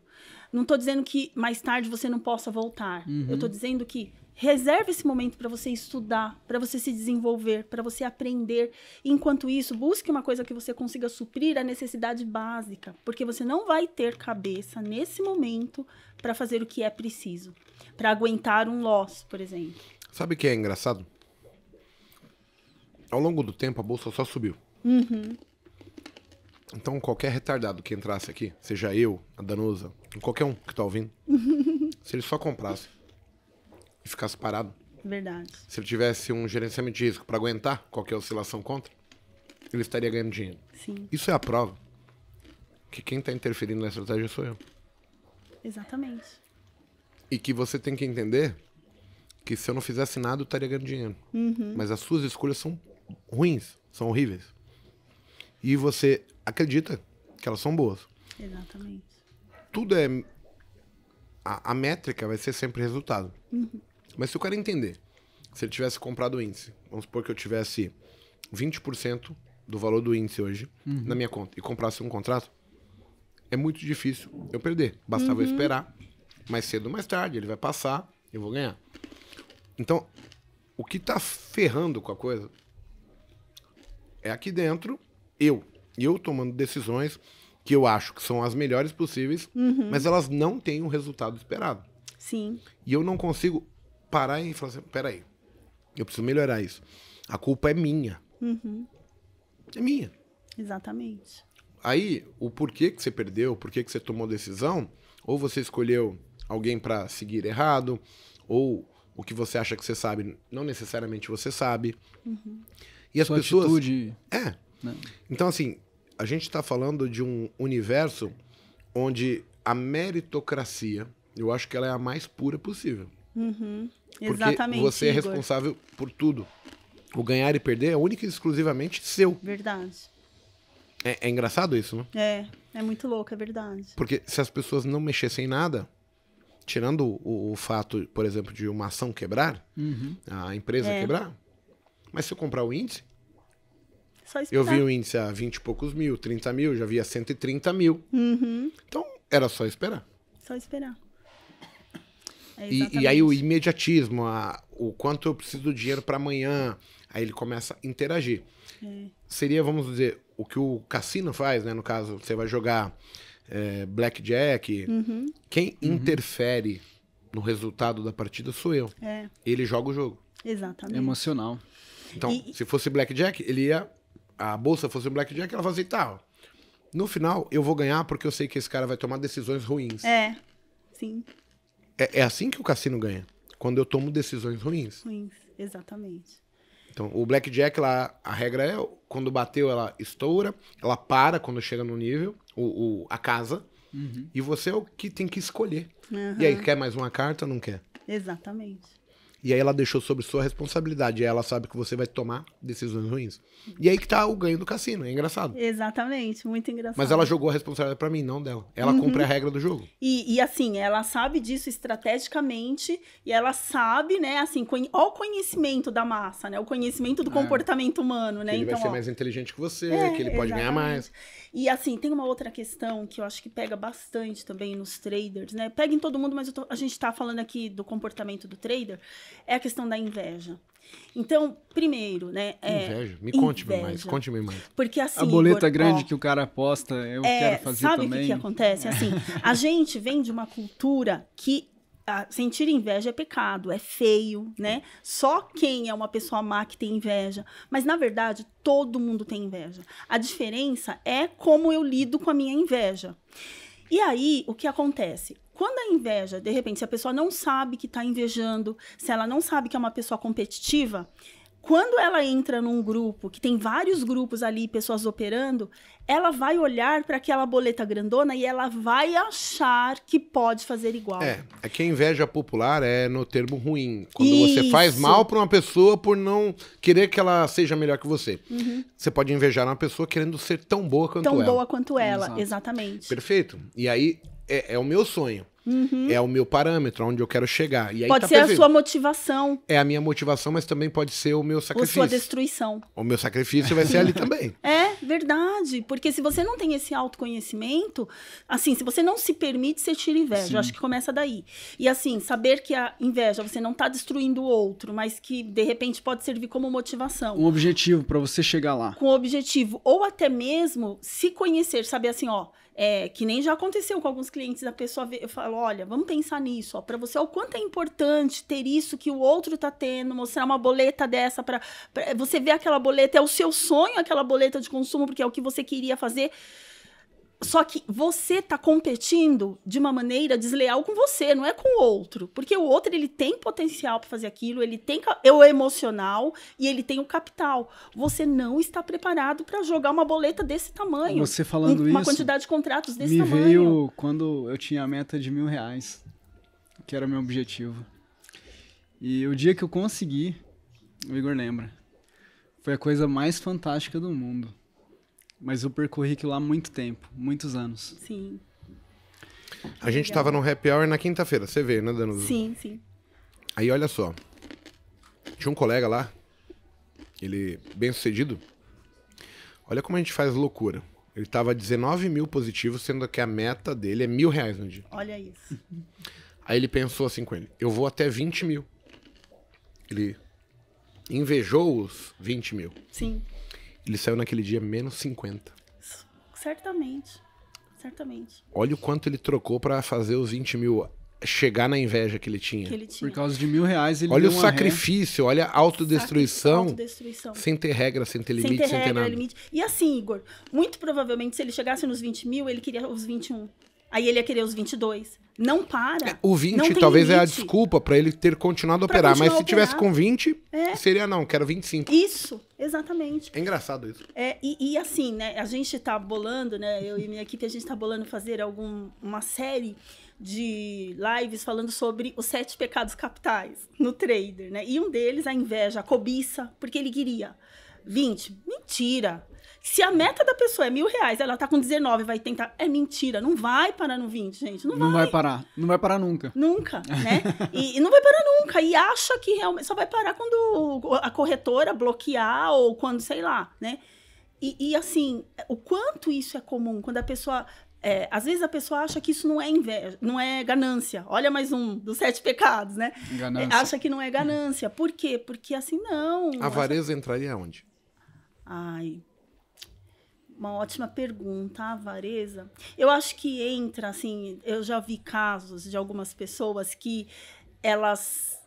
S3: Não estou dizendo que mais tarde você não possa voltar. Uhum. Eu estou dizendo que reserve esse momento para você estudar, para você se desenvolver, para você aprender. Enquanto isso, busque uma coisa que você consiga suprir a necessidade básica, porque você não vai ter cabeça nesse momento para fazer o que é preciso, para aguentar um loss, por exemplo.
S2: Sabe o que é engraçado? ao longo do tempo a bolsa só subiu. Uhum. Então qualquer retardado que entrasse aqui, seja eu, a Danusa, qualquer um que tá ouvindo, se ele só comprasse e ficasse parado. Verdade. Se ele tivesse um gerenciamento de risco para aguentar qualquer oscilação contra, ele estaria ganhando dinheiro. Sim. Isso é a prova que quem está interferindo na estratégia sou eu.
S3: Exatamente.
S2: E que você tem que entender que se eu não fizesse nada, eu estaria ganhando dinheiro. Uhum. Mas as suas escolhas são ruins, são horríveis. E você acredita que elas são boas.
S5: Exatamente.
S2: Tudo é. A, a métrica vai ser sempre resultado. Uhum. Mas se o cara entender, se ele tivesse comprado o índice, vamos supor que eu tivesse 20% do valor do índice hoje uhum. na minha conta e comprasse um contrato, é muito difícil eu perder. Bastava uhum. eu esperar, mais cedo ou mais tarde, ele vai passar, eu vou ganhar. Então, o que tá ferrando com a coisa é aqui dentro, eu. Eu tomando decisões que eu acho que são as melhores possíveis, uhum. mas elas não têm o resultado esperado. Sim. E eu não consigo parar e falar assim: peraí, eu preciso melhorar isso. A culpa é minha.
S3: Uhum. É minha. Exatamente.
S2: Aí, o porquê que você perdeu, o porquê que você tomou decisão, ou você escolheu alguém para seguir errado, ou o que você acha que você sabe, não necessariamente você sabe.
S5: Uhum. E as Sua pessoas.
S2: Atitude... É. Não. Né? Então, assim, a gente está falando de um universo onde a meritocracia, eu acho que ela é a mais pura possível.
S3: Uhum. Porque Exatamente. Você é responsável
S2: por tudo. O ganhar e perder é único e exclusivamente seu.
S3: Verdade.
S2: É, é, engraçado isso, né?
S3: É, é muito louco, é verdade.
S2: Porque se as pessoas não mexessem em nada, tirando o, o fato, por exemplo, de uma ação quebrar, uhum. a empresa é. quebrar, mas se eu comprar o índice, eu vi o índice a 20 e poucos mil, 30 mil, já via 130 mil.
S3: Uhum. Então,
S2: era só esperar.
S3: Só esperar. É e, e, aí o
S2: imediatismo, a, o quanto eu preciso do dinheiro para amanhã. Aí ele começa a interagir. É. Seria, vamos dizer, o que o cassino faz, né? No caso, você vai jogar é, blackjack. Uhum. Quem uhum. interfere no resultado da partida sou eu. É. Ele joga o jogo. Exatamente. É emocional. Então, e... se fosse blackjack, ele ia. A bolsa fosse blackjack, ela fazia assim, No final, eu vou ganhar porque eu sei que esse cara vai tomar decisões ruins.
S3: É. Sim.
S2: É, é assim que o cassino ganha. Quando eu tomo decisões ruins.
S3: Ruins, exatamente.
S2: Então, o blackjack lá, a regra é quando bateu ela estoura, ela para quando chega no nível, o, o a casa, uhum. e você é o que tem que escolher. Uhum. E aí quer mais uma carta ou não quer?
S3: Exatamente.
S2: E aí ela deixou sobre sua responsabilidade. E ela sabe que você vai tomar decisões ruins. E aí que tá o ganho do cassino. É engraçado.
S3: Exatamente, muito engraçado. Mas ela jogou
S2: a responsabilidade para mim, não dela. Ela uhum. cumpre a regra do jogo.
S3: E, e, assim, ela sabe disso estrategicamente. E ela sabe, né, assim, ó o conhecimento da massa, né? O conhecimento do é. comportamento humano, né? Que ele então, vai ser ó... mais
S2: inteligente que você, é, que ele
S3: pode exatamente. ganhar mais. E assim, tem uma outra questão que eu acho que pega bastante também nos traders, né? Pega em todo mundo, mas tô, a gente está falando aqui do comportamento do trader, é a questão da inveja. Então, primeiro, né? É, inveja. Me conte inveja. mais, conte-me mais. Porque assim. A boleta grande ó,
S4: que o cara aposta, eu é, quero fazer sabe também. Sabe o que, que
S3: acontece? Assim, a gente vem de uma cultura que sentir inveja é pecado, é feio, né? Só quem é uma pessoa má que tem inveja. Mas na verdade, todo mundo tem inveja. A diferença é como eu lido com a minha inveja. E aí, o que acontece? Quando a inveja, de repente, se a pessoa não sabe que está invejando, se ela não sabe que é uma pessoa competitiva, quando ela entra num grupo que tem vários grupos ali, pessoas operando, ela vai olhar para aquela boleta grandona e ela vai achar que pode fazer igual. É,
S2: é que a inveja popular é no termo ruim. Quando Isso. você faz mal para uma pessoa por não querer que ela seja melhor que você. Uhum. Você pode invejar uma pessoa querendo ser tão boa quanto tão ela. Tão boa
S3: quanto ela, Exato. exatamente.
S2: Perfeito. E aí é, é o meu sonho. Uhum. É o meu parâmetro, onde eu quero chegar. E aí pode tá ser a sua
S3: motivação.
S2: É a minha motivação, mas também pode ser o meu sacrifício. Ou sua
S3: destruição.
S2: O meu sacrifício vai ser ali também.
S3: É, verdade. Porque se você não tem esse autoconhecimento, assim, se você não se permite, você tira inveja. Eu acho que começa daí. E assim, saber que a inveja, você não está destruindo o outro, mas que de repente pode servir como motivação. Um
S4: objetivo para você chegar lá. Com
S3: objetivo. Ou até mesmo se conhecer, saber assim, ó é, que nem já aconteceu com alguns clientes, a pessoa vê, eu falo, olha, vamos pensar nisso, para você, o quanto é importante ter isso que o outro tá tendo, mostrar uma boleta dessa para você ver aquela boleta, é o seu sonho aquela boleta de consumo, porque é o que você queria fazer. Só que você tá competindo de uma maneira desleal com você, não é com o outro. Porque o outro, ele tem potencial para fazer aquilo, ele tem é o emocional e ele tem o capital. Você não está preparado para jogar uma boleta desse tamanho. Você falando uma isso... Uma quantidade de contratos desse me tamanho. Me veio
S4: quando eu tinha a meta de mil reais, que era meu objetivo. E o dia que eu consegui, o Igor lembra, foi a coisa mais fantástica do mundo. Mas eu percorri aquilo lá muito tempo, muitos anos. Sim. A gente legal. tava
S2: no happy hour na quinta-feira, você veio, né, Danusa? Sim, sim. Aí olha só. Tinha um colega lá, ele bem sucedido. Olha como a gente faz loucura. Ele tava 19 mil positivos, sendo que a meta dele é mil reais no dia.
S3: Olha isso.
S2: Aí ele pensou assim com ele: eu vou até 20 mil. Ele invejou os 20 mil. Sim. Ele saiu naquele dia menos 50.
S3: Certamente. Certamente.
S2: Olha o quanto ele trocou para fazer os 20 mil chegar na inveja que ele tinha. Que ele
S3: tinha.
S4: Por causa de mil reais ele Olha o sacrifício,
S2: ré. olha a autodestruição, autodestruição. Sem ter regra, sem ter limite, sem ter, sem regra, ter nada.
S3: Limite. E assim, Igor, muito provavelmente se ele chegasse nos 20 mil, ele queria os 21. Aí ele ia querer os 22. Não para. É, o 20 talvez limite. é a desculpa
S2: para ele ter continuado a operar. Mas se tivesse com 20, é. seria não, quero 25.
S3: Isso, exatamente.
S2: É engraçado isso.
S3: É, e, e assim, né? A gente está bolando, né? Eu e minha equipe, a gente está bolando fazer algum, uma série de lives falando sobre os sete pecados capitais no trader, né? E um deles, a inveja, a cobiça, porque ele queria 20. Mentira! Se a meta da pessoa é mil reais, ela tá com 19, vai tentar. É mentira, não vai parar no 20, gente. Não, não vai. vai.
S4: parar. Não vai parar nunca.
S3: Nunca, né? e, e, não vai parar nunca. E acha que realmente só vai parar quando a corretora bloquear ou quando, sei lá, né? E, e assim, o quanto isso é comum quando a pessoa. É, às vezes a pessoa acha que isso não é inveja, não é ganância. Olha mais um dos sete pecados, né? É, acha que não é ganância. Por quê? Porque assim não. A avareza
S2: acha... entraria onde?
S3: Ai, uma ótima pergunta, a Eu acho que entra, assim, eu já vi casos de algumas pessoas que elas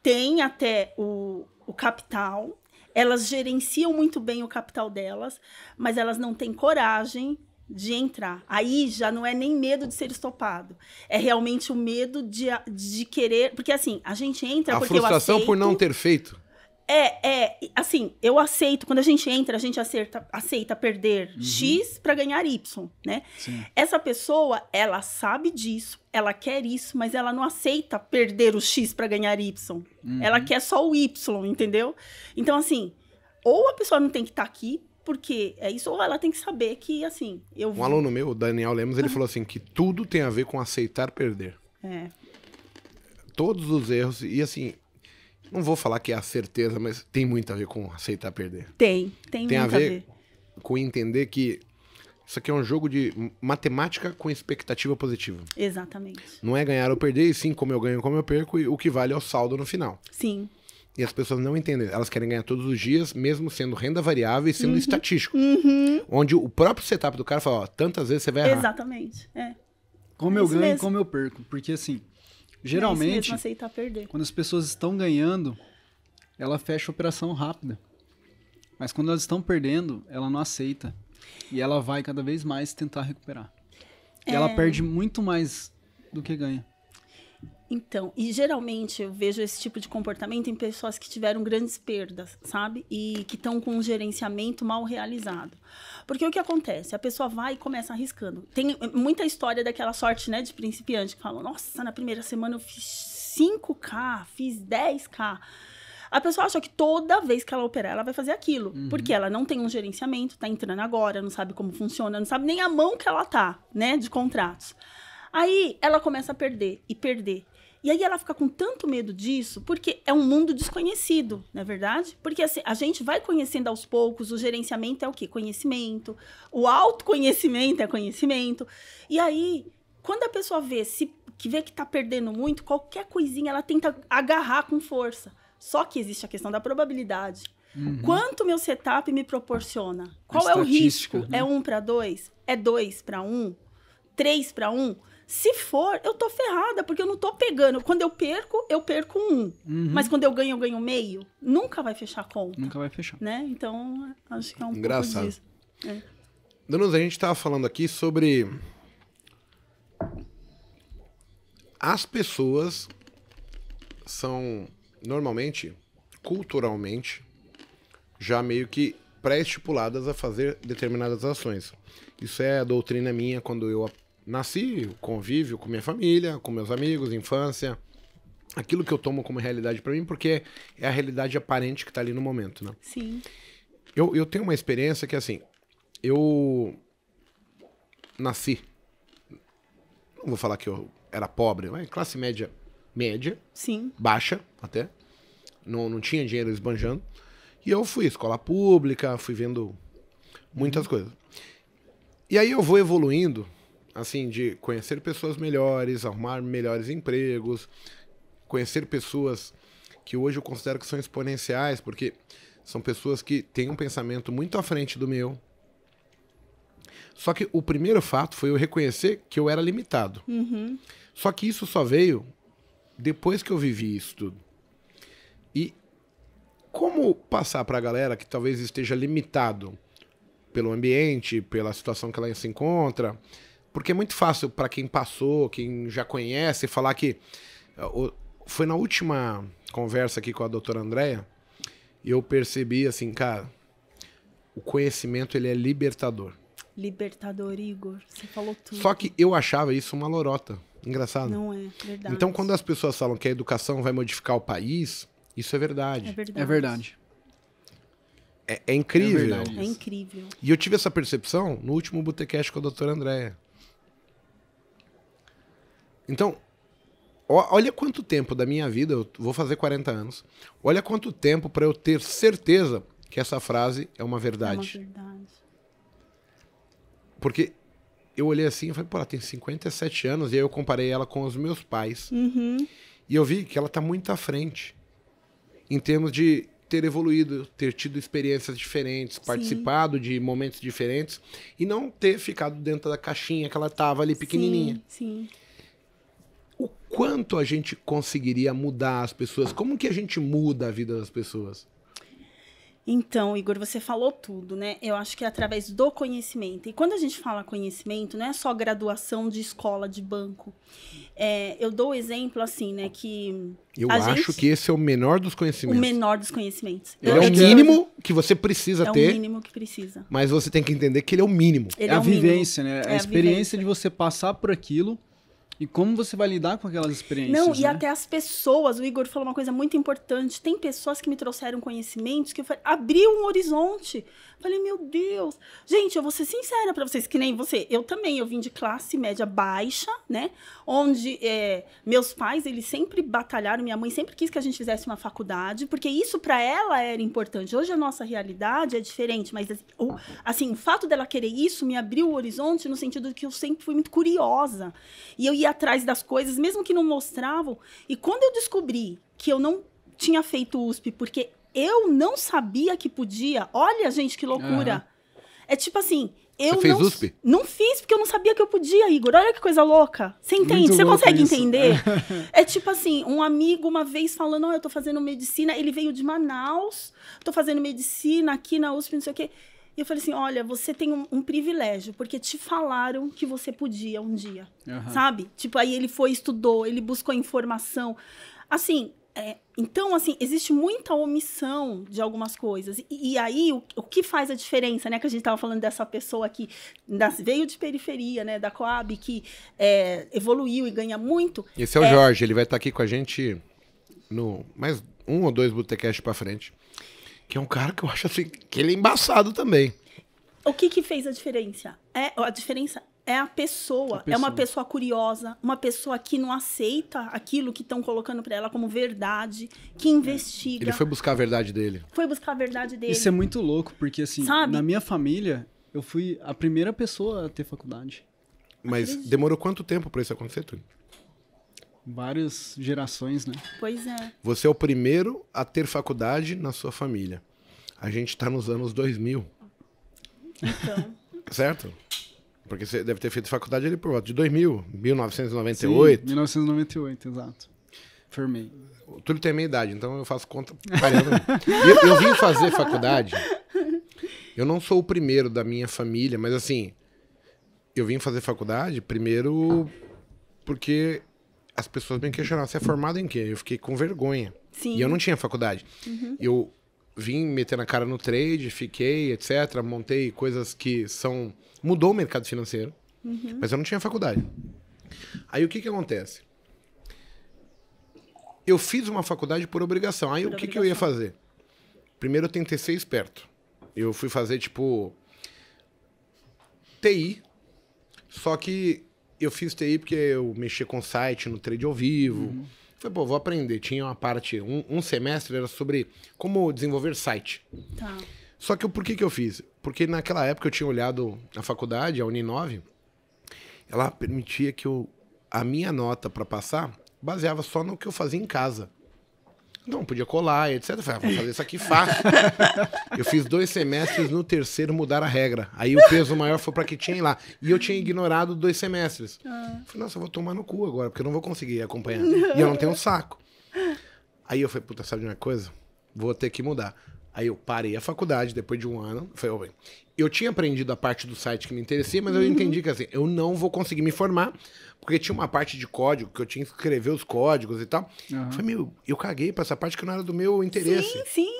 S3: têm até o, o capital, elas gerenciam muito bem o capital delas, mas elas não têm coragem de entrar. Aí já não é nem medo de ser estopado. É realmente o medo de, de querer. Porque assim, a gente entra. A frustração aceito, por não
S2: ter feito.
S3: É, é, assim, eu aceito, quando a gente entra, a gente acerta, aceita perder uhum. X para ganhar Y, né? Sim. Essa pessoa, ela sabe disso, ela quer isso, mas ela não aceita perder o X para ganhar Y. Uhum. Ela quer só o Y, entendeu? Então, assim, ou a pessoa não tem que estar tá aqui, porque é isso, ou ela tem que saber que, assim, eu... Um aluno
S2: meu, o Daniel Lemos, ele ah. falou assim, que tudo tem a ver com aceitar perder. É. Todos os erros, e assim, não vou falar que é a certeza, mas tem muito a ver com aceitar perder.
S3: Tem, tem, tem muito a ver, a ver
S2: com entender que isso aqui é um jogo de matemática com expectativa positiva.
S3: Exatamente.
S2: Não é ganhar ou perder, e sim como eu ganho, como eu perco, e o que vale é o saldo no final. Sim. E as pessoas não entendem. Elas querem ganhar todos os dias, mesmo sendo renda variável e sendo uhum. estatístico.
S3: Uhum.
S4: Onde o próprio setup do cara fala, ó, tantas vezes você vai errar.
S3: Exatamente, é.
S4: Como é eu ganho, e como eu perco. Porque assim, é Geralmente,
S3: é quando
S4: as pessoas estão ganhando, ela fecha a operação rápida. Mas quando elas estão perdendo, ela não aceita. E ela vai cada vez mais tentar recuperar. É... E ela é. perde muito mais do que ganha.
S3: Então, e geralmente eu vejo esse tipo de comportamento em pessoas que tiveram grandes perdas, sabe? E que estão com um gerenciamento mal realizado. Porque o que acontece? A pessoa vai e começa arriscando. Tem muita história daquela sorte, né, de principiante que fala: "Nossa, na primeira semana eu fiz 5k, fiz 10k". A pessoa acha que toda vez que ela operar, ela vai fazer aquilo. Uhum. Porque ela não tem um gerenciamento, tá entrando agora, não sabe como funciona, não sabe nem a mão que ela tá, né, de contratos. Aí ela começa a perder e perder e aí ela fica com tanto medo disso, porque é um mundo desconhecido, não é verdade? Porque assim, a gente vai conhecendo aos poucos, o gerenciamento é o quê? Conhecimento. O autoconhecimento é conhecimento. E aí, quando a pessoa vê se que vê que está perdendo muito, qualquer coisinha ela tenta agarrar com força. Só que existe a questão da probabilidade. Uhum. Quanto meu setup me proporciona? Qual é o risco? Né? É um para dois? É dois para um? Três para um? Se for, eu tô ferrada, porque eu não tô pegando. Quando eu perco, eu perco um. Uhum. Mas quando eu ganho, eu ganho meio. Nunca vai fechar a conta. Nunca vai fechar. Né? Então, acho que é um Engraçado. pouco disso. É.
S2: Dona a gente tava falando aqui sobre as pessoas são normalmente, culturalmente, já meio que pré-estipuladas a fazer determinadas ações. Isso é a doutrina minha quando eu nasci, convívio com minha família, com meus amigos, infância. Aquilo que eu tomo como realidade para mim, porque é a realidade aparente que tá ali no momento, né? Sim. Eu, eu tenho uma experiência que, assim, eu nasci. Não vou falar que eu era pobre, mas classe média média. Sim. Baixa, até. Não, não tinha dinheiro esbanjando. E eu fui escola pública, fui vendo muitas uhum. coisas. E aí eu vou evoluindo assim, de conhecer pessoas melhores, arrumar melhores empregos, conhecer pessoas que hoje eu considero que são exponenciais, porque são pessoas que têm um pensamento muito à frente do meu. Só que o primeiro fato foi eu reconhecer que eu era limitado. Uhum. Só que isso só veio depois que eu vivi isso tudo. E como passar para a galera que talvez esteja limitado pelo ambiente, pela situação que ela se encontra, porque é muito fácil para quem passou, quem já conhece, falar que. Eh, foi na última conversa aqui com a doutora Andréia, eu percebi assim, cara, o conhecimento ele é libertador.
S3: Libertador, Igor. Você falou tudo. Só que
S2: eu achava isso uma lorota. Engraçado. Não
S3: é, verdade. Então, quando
S2: as pessoas falam que a educação vai modificar o país, isso é verdade. É
S3: verdade. É verdade.
S2: É, é incrível. É, verdade é,
S3: incrível.
S2: E eu tive essa percepção no último Botecast com a doutora Andréia. Então, olha quanto tempo da minha vida, eu vou fazer 40 anos, olha quanto tempo para eu ter certeza que essa frase é uma verdade. É uma verdade. Porque eu olhei assim e falei, pô, ela tem 57 anos, e aí eu comparei ela com os meus pais. Uhum. E eu vi que ela está muito à frente em termos de ter evoluído, ter tido experiências diferentes, Sim. participado de momentos diferentes e não ter ficado dentro da caixinha que ela estava ali pequenininha. Sim. Sim quanto a gente conseguiria mudar as pessoas? Como que a gente muda a vida das pessoas?
S3: Então, Igor, você falou tudo, né? Eu acho que é através do conhecimento. E quando a gente fala conhecimento, não é só graduação de escola, de banco. É, eu dou o exemplo assim, né? Que. Eu acho gente... que esse
S2: é o menor dos conhecimentos. O menor dos conhecimentos. Ele é o mínimo que você precisa é ter. É o mínimo que precisa. Mas você tem que entender que ele
S4: é o mínimo. Ele é, é a vivência, mínimo. né? a, é a experiência vivência. de você passar por aquilo e como você vai lidar com aquelas experiências? Não, e né? até
S3: as pessoas. O Igor falou uma coisa muito importante. Tem pessoas que me trouxeram conhecimentos que eu falei, abriu um horizonte. Falei, meu Deus. Gente, eu vou ser sincera para vocês, que nem você. Eu também, eu vim de classe média baixa, né? Onde é, meus pais, eles sempre batalharam, minha mãe sempre quis que a gente fizesse uma faculdade, porque isso para ela era importante. Hoje a nossa realidade é diferente, mas assim, o assim, fato dela querer isso me abriu o horizonte no sentido de que eu sempre fui muito curiosa. E eu ia atrás das coisas, mesmo que não mostravam. E quando eu descobri que eu não tinha feito USP porque eu não sabia que podia. Olha, gente, que loucura. Uhum. É tipo assim, eu Você fez não, USP? não fiz porque eu não sabia que eu podia, Igor. Olha que coisa louca. Você entende? Muito Você consegue isso. entender? é tipo assim, um amigo uma vez falando, oh, eu tô fazendo medicina, ele veio de Manaus, tô fazendo medicina aqui na USP, não sei o quê. E eu falei assim: olha, você tem um, um, privilégio, porque te falaram que você podia um dia, uhum. sabe? Tipo, aí ele foi, estudou, ele buscou informação. Assim, é, então, assim, existe muita omissão de algumas coisas. E, e aí, o, o, que faz a diferença, né? Que a gente estava falando dessa pessoa que nas, veio de periferia, né? Da Coab, que é, evoluiu e ganha muito. Esse é o é... Jorge,
S2: ele vai estar tá aqui com a gente no mais um ou dois Botecast para frente. Que é um cara que eu acho assim, que ele é embaçado também.
S3: O que que fez a diferença? É, a diferença é a pessoa. a pessoa. É uma pessoa curiosa, uma pessoa que não aceita aquilo que estão colocando para ela como verdade, que é. investiga. Ele foi buscar a
S4: verdade dele.
S3: Foi buscar a verdade dele. Isso é
S4: muito louco, porque assim, Sabe? na minha família, eu fui a primeira pessoa a ter faculdade. Mas Acredito. demorou quanto tempo para isso acontecer, tudo? Várias gerações, né?
S3: Pois é.
S2: Você é o primeiro a ter faculdade na sua família. A gente está nos anos 2000. Então. certo? Porque você deve ter feito faculdade ali por volta de 2000, 1998. Sim, 1998, exato. Formei. O tem a minha idade, então eu faço conta. eu, eu vim fazer faculdade. Eu não sou o primeiro da minha família, mas assim, eu vim fazer faculdade primeiro porque as pessoas me questionaram, você é formado em quê? Eu fiquei com vergonha. Sim. E eu não tinha faculdade. Uhum. Eu vim metendo a cara no trade, fiquei, etc. Montei coisas que são. Mudou o mercado financeiro, uhum. mas eu não tinha faculdade. Aí o que, que acontece? Eu fiz uma faculdade por obrigação. Aí por o que, obrigação. que eu ia fazer? Primeiro eu tentei ser esperto. Eu fui fazer, tipo. TI. Só que eu fiz TI porque eu mexi com site no trade ao vivo. Uhum Falei, pô, vou aprender. Tinha uma parte, um, um semestre era sobre como desenvolver site. Tá. Só que por que, que eu fiz? Porque naquela época eu tinha olhado a faculdade, a Uni9, ela permitia que eu, a minha nota para passar baseava só no que eu fazia em casa. Não, podia colar, etc. Eu falei, ah, vou fazer isso aqui fácil. eu fiz dois semestres, no terceiro mudar a regra. Aí o peso maior foi para que tinha lá. E eu tinha ignorado dois semestres. Ah. Falei, nossa, eu vou tomar no cu agora, porque eu não vou conseguir acompanhar. e eu não tenho um saco. Aí eu falei, puta, sabe de uma coisa? Vou ter que mudar. Aí eu parei a faculdade depois de um ano. foi oh, bem, eu tinha aprendido a parte do site que me interessava, mas eu uhum. entendi que assim, eu não vou conseguir me formar, porque tinha uma parte de código que eu tinha que escrever os códigos e tal.
S5: Uhum. Eu meu,
S2: eu caguei pra essa parte que não era do meu interesse. Sim, sim.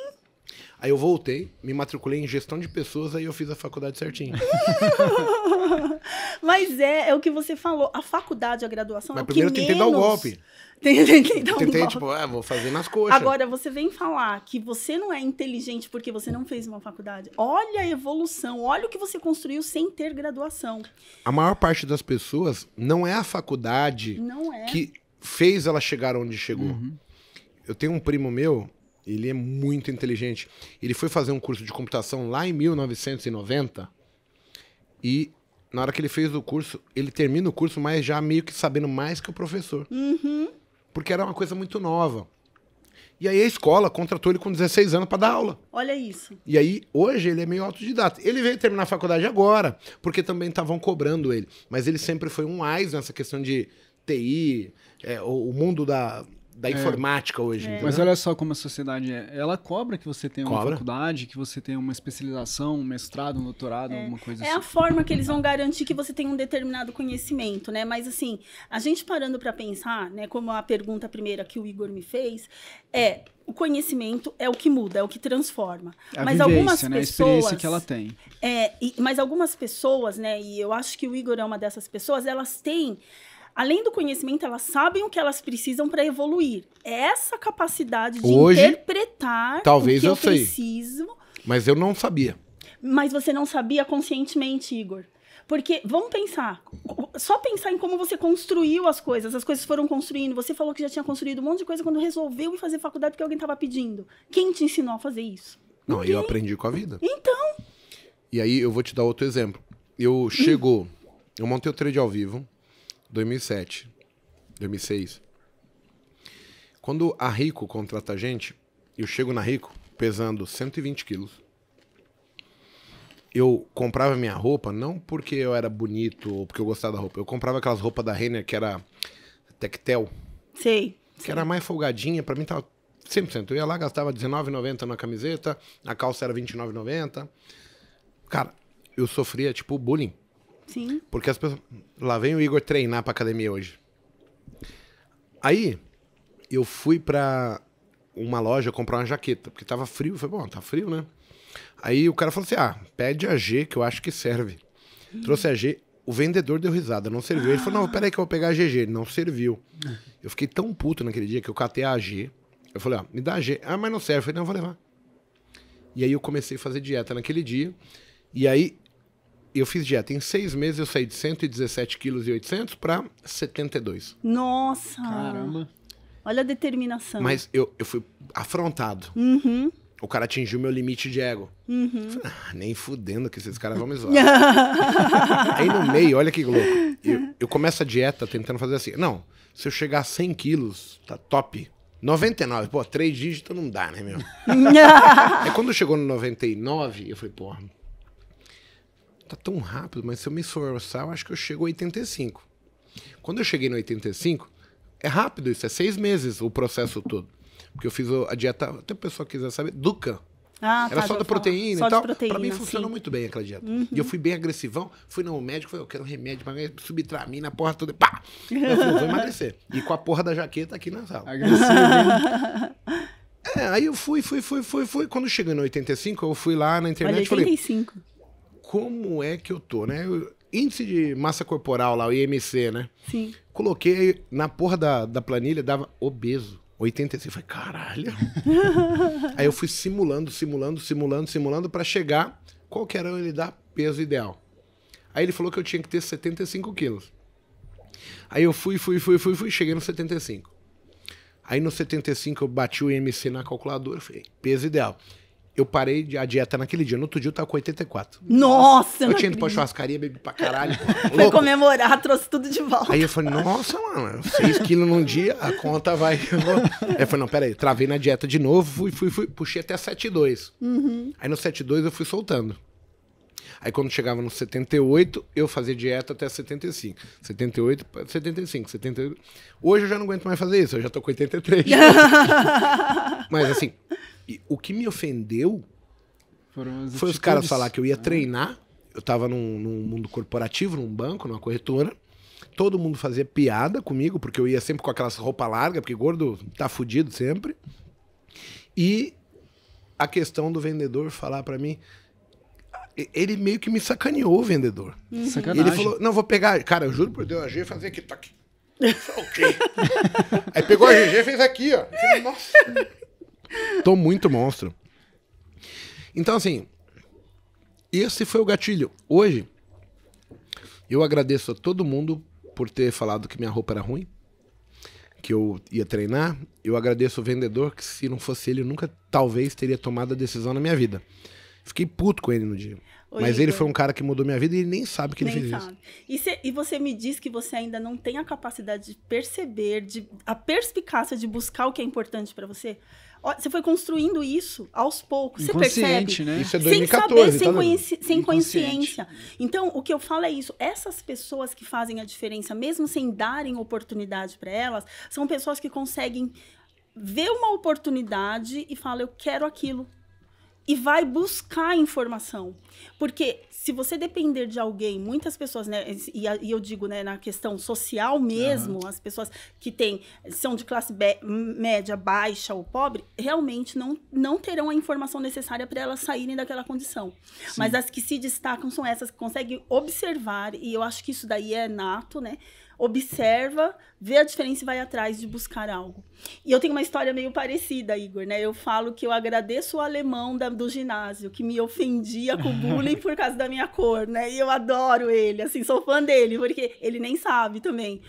S2: Aí eu voltei, me matriculei em gestão de pessoas, aí eu fiz a faculdade certinho.
S3: Mas é, é o que você falou. A faculdade, a graduação Mas é o primeiro que menos... dar o golpe que tentei, um tentei
S2: tipo, é, vou fazer nas coxas. Agora,
S3: você vem falar que você não é inteligente porque você não fez uma faculdade. Olha a evolução, olha o que você construiu sem ter graduação.
S2: A maior parte das pessoas não é a faculdade é. que fez ela chegar onde chegou. Uhum. Eu tenho um primo meu, ele é muito inteligente. Ele foi fazer um curso de computação lá em 1990 e na hora que ele fez o curso, ele termina o curso, mas já meio que sabendo mais que o professor. Uhum porque era uma coisa muito nova. E aí a escola contratou ele com 16 anos para dar aula.
S3: Olha isso.
S2: E aí, hoje, ele é meio autodidata. Ele veio terminar a faculdade agora, porque também estavam cobrando ele. Mas ele sempre foi um AIS nessa questão de TI, é, o, o mundo da, da é. informática hoje. É. Mas olha
S4: só como a sociedade é. Ela cobra que você tenha uma faculdade, que você tenha uma especialização, um mestrado, um doutorado, é. alguma coisa é assim. É a
S3: forma que eles vão garantir que você tem um determinado conhecimento, né? Mas assim, a gente parando para pensar, né, como a pergunta primeira que o Igor me fez, é o conhecimento é o que muda, é o que transforma. A mas algumas né? pessoas, a experiência que ela tem. É, e, mas algumas pessoas, né, e eu acho que o Igor é uma dessas pessoas, elas têm além do conhecimento, elas sabem o que elas precisam para evoluir. É essa capacidade de Hoje, interpretar talvez o que eu, eu sei. preciso.
S2: Mas eu não sabia.
S3: Mas você não sabia conscientemente, Igor. Porque, vamos pensar, só pensar em como você construiu as coisas, as coisas foram construindo. Você falou que já tinha construído um monte de coisa quando resolveu ir fazer faculdade porque alguém estava pedindo. Quem te ensinou a fazer isso?
S2: Não, eu aprendi com a vida. Então. E aí eu vou te dar outro exemplo. Eu hum. chegou, eu montei o trade ao vivo, 2007, 2006. Quando a Rico contrata a gente, eu chego na Rico pesando 120 quilos. Eu comprava minha roupa não porque eu era bonito ou porque eu gostava da roupa. Eu comprava aquelas roupas da Renner que era tectel. Sei. Que sim. era mais folgadinha. Pra mim tava 100%. Eu ia lá, gastava R$19,90 na camiseta. A calça era R$29,90. Cara, eu sofria, tipo, bullying. Sim. Porque as pessoas. Lá vem o Igor treinar pra academia hoje. Aí, eu fui pra uma loja comprar uma jaqueta, porque tava frio. Eu falei, bom, tá frio, né? Aí o cara falou assim: ah, pede a G, que eu acho que serve. Hum. Trouxe a G, o vendedor deu risada, não serviu. Ele falou: não, peraí que eu vou pegar a GG. Ele não serviu. Eu fiquei tão puto naquele dia que eu catei a G. Eu falei: ó, me dá a G. Ah, mas não serve. Eu falei: não, eu vou levar. E aí eu comecei a fazer dieta naquele dia. E aí eu fiz dieta. Em seis meses eu saí de 117 quilos e 800 para 72.
S3: Nossa! Caramba! Olha a determinação. Mas
S2: eu, eu fui afrontado. Uhum. O cara atingiu meu limite de ego. Uhum. Falei, ah, nem fudendo que esses caras vão me zoar. Aí no meio, olha que louco. Eu, eu, começo a dieta tentando fazer assim. Não, se eu chegar a 100 quilos, tá top. 99, pô, três dígitos não dá, né, meu? é quando chegou no 99, eu falei, porra, tá tão rápido, mas se eu me esforçar, eu acho que eu chego a 85. Quando eu cheguei no 85, é rápido isso, é seis meses o processo todo. Porque eu fiz a dieta, até o pessoal quiser saber, Duca.
S5: Ah, Era tá, só da proteína só e tal. Proteína, pra mim funcionou muito
S2: bem aquela dieta. Uhum. E eu uhum. fui bem agressivão, fui no médico, falei, eu quero um remédio pra subtramina, porra toda, pá! Eu falei, vou emagrecer. E com a porra da jaqueta aqui na sala. Agressivo. É, aí eu fui, fui, fui, fui, fui. Quando cheguei no 85, eu fui lá na internet e falei... 85 como é que eu tô, né? Eu, índice de massa corporal lá, o IMC, né? Sim. Coloquei na porra da, da planilha, dava obeso. 85, Eu falei, caralho. Aí eu fui simulando, simulando, simulando, simulando para chegar qual que era ele dar peso ideal. Aí ele falou que eu tinha que ter 75 quilos. Aí eu fui, fui, fui, fui, fui, cheguei no 75. Aí no 75 eu bati o IMC na calculadora, falei, peso ideal. Eu parei de, a dieta naquele dia. No outro dia eu tava com 84. Nossa,
S3: Eu tinha ido pra churrascaria, bebi pra caralho. Foi louco. comemorar, trouxe tudo de volta. Aí eu
S2: falei, nossa, mano, 6 quilos num dia, a conta vai. aí eu falei, não, peraí, travei na dieta de novo, fui, fui, fui, puxei até 7,2. Uhum. Aí no 7,2 eu fui soltando. Aí quando chegava no 78, eu fazia dieta até 75. 78, 75, 78. Hoje eu já não aguento mais fazer isso, eu já tô com 83. Mas assim, e o que me ofendeu
S4: Foram foi os caras falar que eu ia ah. treinar.
S2: Eu tava num, num mundo corporativo, num banco, numa corretora. Todo mundo fazia piada comigo, porque eu ia sempre com aquelas roupa larga porque gordo tá fudido sempre. E a questão do vendedor falar para mim. Ele meio que me sacaneou o vendedor. Uhum. Sacanagem. Ele falou: não, vou pegar. Cara, eu juro por Deus, a G fazer aqui, tá aqui.
S1: ok.
S2: Aí pegou a GG e fez aqui, ó. Falei, Nossa. Tô muito monstro. Então, assim, esse foi o gatilho. Hoje, eu agradeço a todo mundo por ter falado que minha roupa era ruim, que eu ia treinar. Eu agradeço o vendedor, que se não fosse ele, nunca talvez teria tomado a decisão na minha vida. Fiquei puto com ele no dia. Oi, Mas ele foi um cara que mudou minha vida e ele nem sabe que ele nem fez sabe.
S3: isso. E, cê, e, você me diz que você ainda não tem a capacidade de perceber, de, a perspicácia de buscar o que é importante para você? Você foi construindo isso aos poucos. Você percebe? Né? Isso é 2014, sem saber, sem, tá consci... sem consciência. Então, o que eu falo é isso. Essas pessoas que fazem a diferença, mesmo sem darem oportunidade para elas, são pessoas que conseguem ver uma oportunidade e falam: eu quero aquilo e vai buscar informação. Porque se você depender de alguém, muitas pessoas, né, e, eu digo, né, na questão social mesmo, uhum. as pessoas que têm, são de classe média, baixa ou pobre, realmente não, não terão a informação necessária para elas saírem daquela condição. Sim. Mas as que se destacam são essas que conseguem observar, e eu acho que isso daí é nato, né? observa, vê a diferença e vai atrás de buscar algo. E eu tenho uma história meio parecida, Igor, né? Eu falo que eu agradeço o alemão da, do ginásio, que me ofendia com bullying por causa da minha cor, né? E eu adoro ele, assim, sou fã dele, porque ele nem sabe também.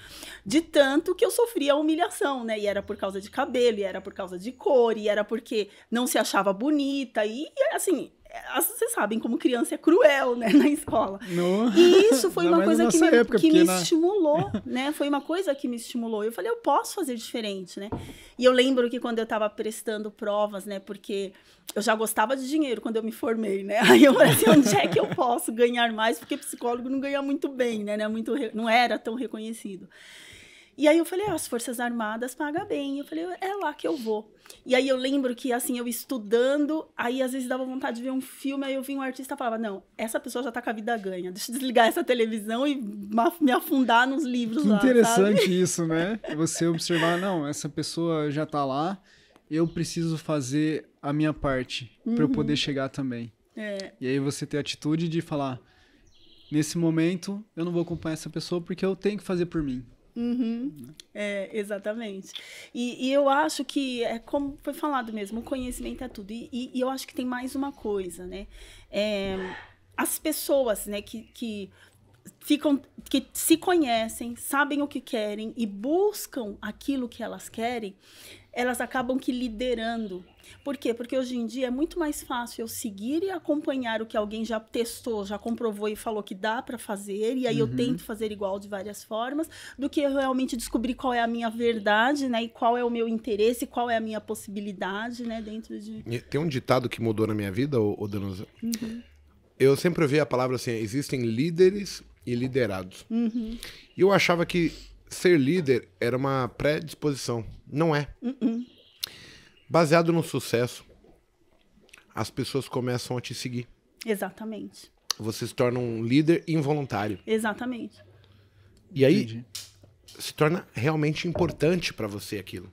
S3: De tanto que eu sofria humilhação, né? E era por causa de cabelo, e era por causa de cor, e era porque não se achava bonita, e assim, é, vocês sabem como criança é cruel, né, na escola. No, e isso foi uma coisa que me, época, que me na... estimulou, né? Foi uma coisa que me estimulou. Eu falei, eu posso fazer diferente, né? E eu lembro que quando eu estava prestando provas, né, porque eu já gostava de dinheiro quando eu me formei, né? Aí eu falei assim, onde é que eu posso ganhar mais? Porque psicólogo não ganha muito bem, né? Não, é não era tão reconhecido. E aí eu falei, ah, as Forças Armadas pagam bem. Eu falei, é lá que eu vou. E aí eu lembro que, assim, eu estudando, aí às vezes dava vontade de ver um filme, aí eu vi um artista e falava, não, essa pessoa já tá com a vida ganha, deixa eu desligar essa televisão e me afundar nos livros que lá, interessante sabe?
S4: isso, né? Você observar, não, essa pessoa já tá lá, eu preciso fazer a minha parte uhum. para eu poder uhum. chegar também. É. E aí você ter a atitude de falar, nesse momento eu não vou acompanhar essa pessoa porque eu tenho que fazer por mim.
S3: Uhum. É, exatamente. E, e, eu acho que, é como foi falado mesmo, o conhecimento é tudo. E, e, e eu acho que tem mais uma coisa, né? É, as pessoas né, que, que, ficam, que se conhecem, sabem o que querem e buscam aquilo que elas querem, elas acabam que liderando por quê? Porque hoje em dia é muito mais fácil eu seguir e acompanhar o que alguém já testou, já comprovou e falou que dá para fazer, e aí uhum. eu tento fazer igual de várias formas, do que eu realmente descobrir qual é a minha verdade, né? E qual é o meu interesse, qual é a minha possibilidade, né? Dentro de.
S2: Tem um ditado que mudou na minha vida, ô, ô Danusa. Uhum. Eu sempre ouvi a palavra assim: existem líderes e liderados. Uhum. E eu achava que ser líder era uma predisposição. Não é. Uhum. Baseado no sucesso, as pessoas começam a te seguir.
S3: Exatamente.
S2: Você se torna um líder involuntário.
S3: Exatamente.
S2: E aí Entendi. se torna realmente importante para você aquilo.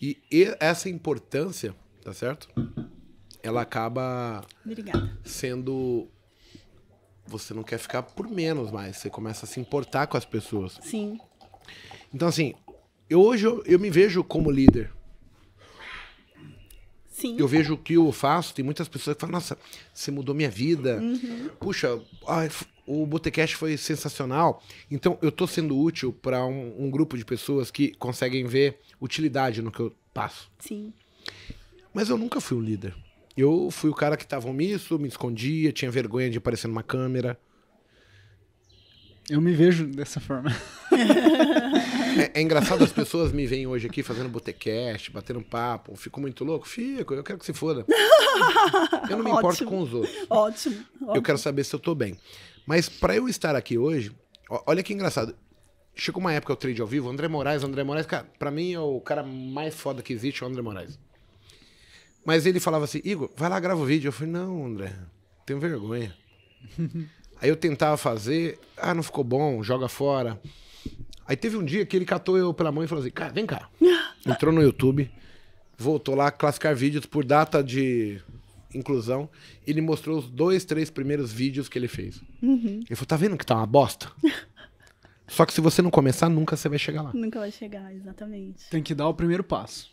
S2: E essa importância, tá certo? Ela acaba Obrigada. sendo você não quer ficar por menos mais, você começa a se importar com as pessoas. Sim. Então assim, eu, hoje eu, eu me vejo como líder. Sim. Eu vejo o que eu faço, tem muitas pessoas que falam, nossa, você mudou minha vida. Uhum. Puxa, ai, o Botecast foi sensacional. Então, eu estou sendo útil para um, um grupo de pessoas que conseguem ver utilidade no que eu passo. Sim. Mas eu nunca fui um líder. Eu fui o cara que estava omisso, me escondia, tinha vergonha de aparecer numa câmera.
S4: Eu me vejo dessa forma. É, é, engraçado,
S2: as pessoas me veem hoje aqui fazendo botecast, batendo papo. Fico muito louco? Fico, eu quero que se foda. Eu não me importo ótimo, com os outros.
S3: Ótimo, ótimo. Eu quero
S2: saber se eu tô bem. Mas para eu estar aqui hoje, olha que engraçado. Chegou uma época o trade ao vivo, André Moraes, André Moraes, cara, pra mim é o cara mais foda que existe, é o André Moraes. Mas ele falava assim, Igor, vai lá, grava o vídeo. Eu falei, não, André, tenho vergonha. Aí eu tentava fazer, ah, não ficou bom, joga fora. Aí teve um dia que ele catou eu pela mão e falou assim: cara, vem cá. Entrou no YouTube, voltou lá, classificar vídeos por data de inclusão. e Ele mostrou os dois, três primeiros vídeos que ele fez. Uhum. Ele falou: tá vendo que tá uma bosta? Só que se você não começar, nunca você vai chegar lá.
S3: Nunca vai chegar, exatamente.
S2: Tem que dar o primeiro passo.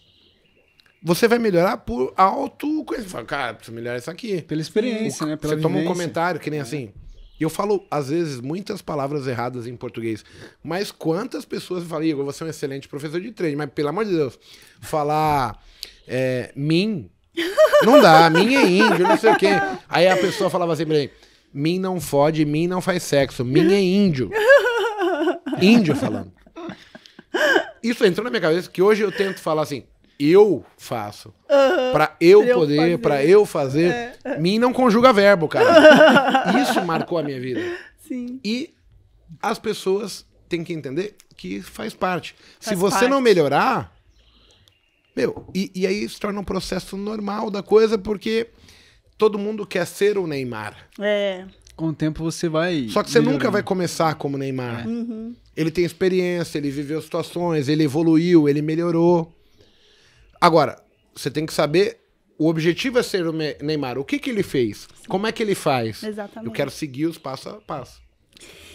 S2: Você vai melhorar por auto. Cara, preciso melhorar isso aqui. Pela experiência, o... né? Pela você vivência. toma um comentário, que nem é. assim. E eu falo, às vezes, muitas palavras erradas em português. Mas quantas pessoas falam, Igor, você é um excelente professor de treino. Mas, pelo amor de Deus, falar é, mim não dá, mim é índio, não sei o quê. Aí a pessoa falava assim pra mim, mim não fode, mim não faz sexo, mim é índio. Índio falando. Isso entrou na minha cabeça que hoje eu tento falar assim, eu faço. Uhum, para eu, poder, para eu fazer. É, é. Mim não conjuga verbo, cara. Isso marcou a minha vida. Sim. E as pessoas têm que entender que faz parte. Faz Se você parte. não melhorar. Meu, e, e aí se torna um processo normal da coisa, porque todo mundo quer ser o Neymar. É com o tempo você vai. Só que você nunca vai começar como Neymar. É. Uhum. Ele tem experiência, ele viveu situações, ele evoluiu, ele melhorou. Agora, você tem que saber. O objetivo é ser o Neymar. O que, que ele fez? Sim. Como é que ele faz? Exatamente. Eu quero seguir os passo a passo.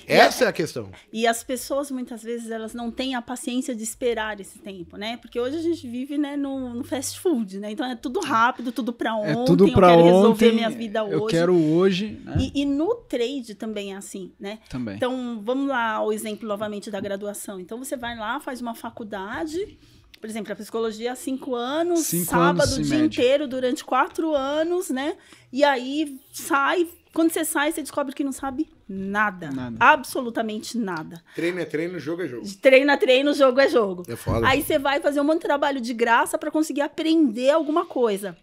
S2: Essa é a questão.
S3: E as pessoas, muitas vezes, elas não têm a paciência de esperar esse tempo, né? Porque hoje a gente vive né, no, no fast food, né? Então é tudo rápido, tudo para é ontem. É tudo pra eu quero ontem, resolver minha vida hoje. Eu quero
S4: hoje. Né? E,
S3: e, no trade também é assim, né? Também. Então, vamos lá ao exemplo novamente da graduação. Então, você vai lá, faz uma faculdade por exemplo, a psicologia há cinco anos, cinco sábado, anos dia mede. inteiro, durante quatro anos, né? E aí sai, quando você sai, você descobre que não sabe nada. nada. Absolutamente nada.
S2: Treino é treino, jogo é jogo.
S3: Treino é treino, jogo é jogo. É
S1: foda. Aí você
S3: vai fazer um monte de trabalho de graça para conseguir aprender alguma coisa.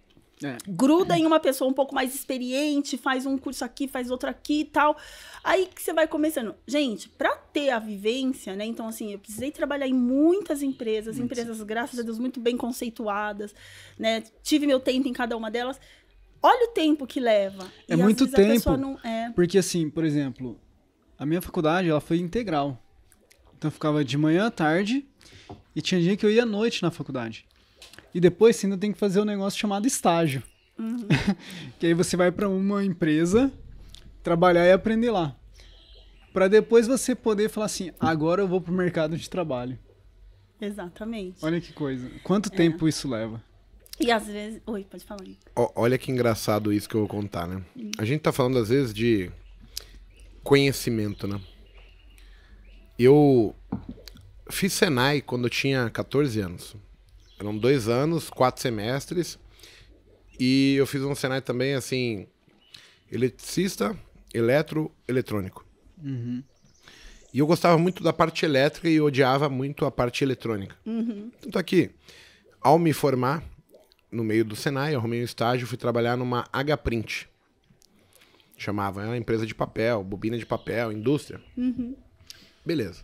S3: É. Gruda em uma pessoa um pouco mais experiente, faz um curso aqui, faz outro aqui e tal. Aí que você vai começando. Gente, para ter a vivência, né? Então, assim, eu precisei trabalhar em muitas empresas, Muito empresas, graças a Deus, muito bem conceituadas, né? Tive meu tempo em cada uma delas. Olha o tempo que leva. É e, muito tempo. Não... É.
S4: Porque, assim, por exemplo, a minha faculdade ela foi integral. Então eu ficava de manhã à tarde e tinha dia que eu ia à noite na faculdade. E depois você ainda tem que fazer um negócio chamado estágio. Uhum. que aí você vai para uma empresa trabalhar e aprender lá. Para depois você poder falar assim: agora eu vou para o mercado de trabalho.
S3: Exatamente.
S4: Olha que coisa. Quanto é. tempo isso leva?
S3: E às vezes. Oi, pode falar. Aí.
S2: olha que engraçado isso que eu vou contar, né? Hum. A gente tá falando às vezes de conhecimento, né? Eu fiz Senai quando eu tinha 14 anos. Eram dois anos, quatro semestres. E eu fiz um Senai também, assim, eletricista, eletro, eletrônico. Uhum. E eu gostava muito da parte elétrica e odiava muito a parte eletrônica. Uhum. Tanto aqui, é ao me formar no meio do Senai, eu arrumei um estágio, fui trabalhar numa H-Print. Chamava, era é uma empresa de papel, bobina de papel, indústria. Uhum. Beleza.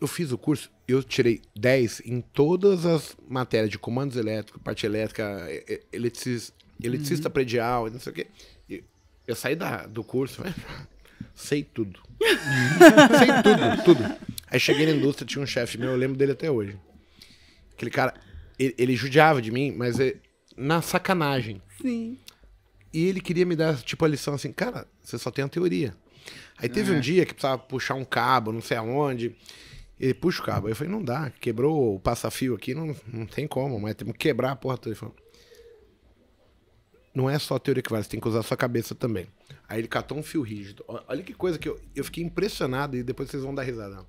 S2: Eu fiz o curso eu tirei 10 em todas as matérias de comandos elétricos, parte elétrica, eletricista, eletricista uhum. predial, não sei o quê. eu saí da, do curso, mas né? sei tudo. sei tudo, tudo. Aí cheguei na indústria, tinha um chefe meu, eu lembro dele até hoje. Aquele cara, ele, ele judiava de mim, mas é na sacanagem. Sim. E ele queria me dar, tipo, a lição assim, cara, você só tem a teoria.
S5: Aí teve um é. dia
S2: que precisava puxar um cabo, não sei aonde. Ele puxa o cabo. Eu falei, não dá, quebrou o passafio aqui, não, não tem como, mas temos que quebrar a porra toda. Ele falou, não é só teoria vale, você tem que usar a sua cabeça também. Aí ele catou um fio rígido. Olha que coisa que eu, eu fiquei impressionado e depois vocês vão dar risada.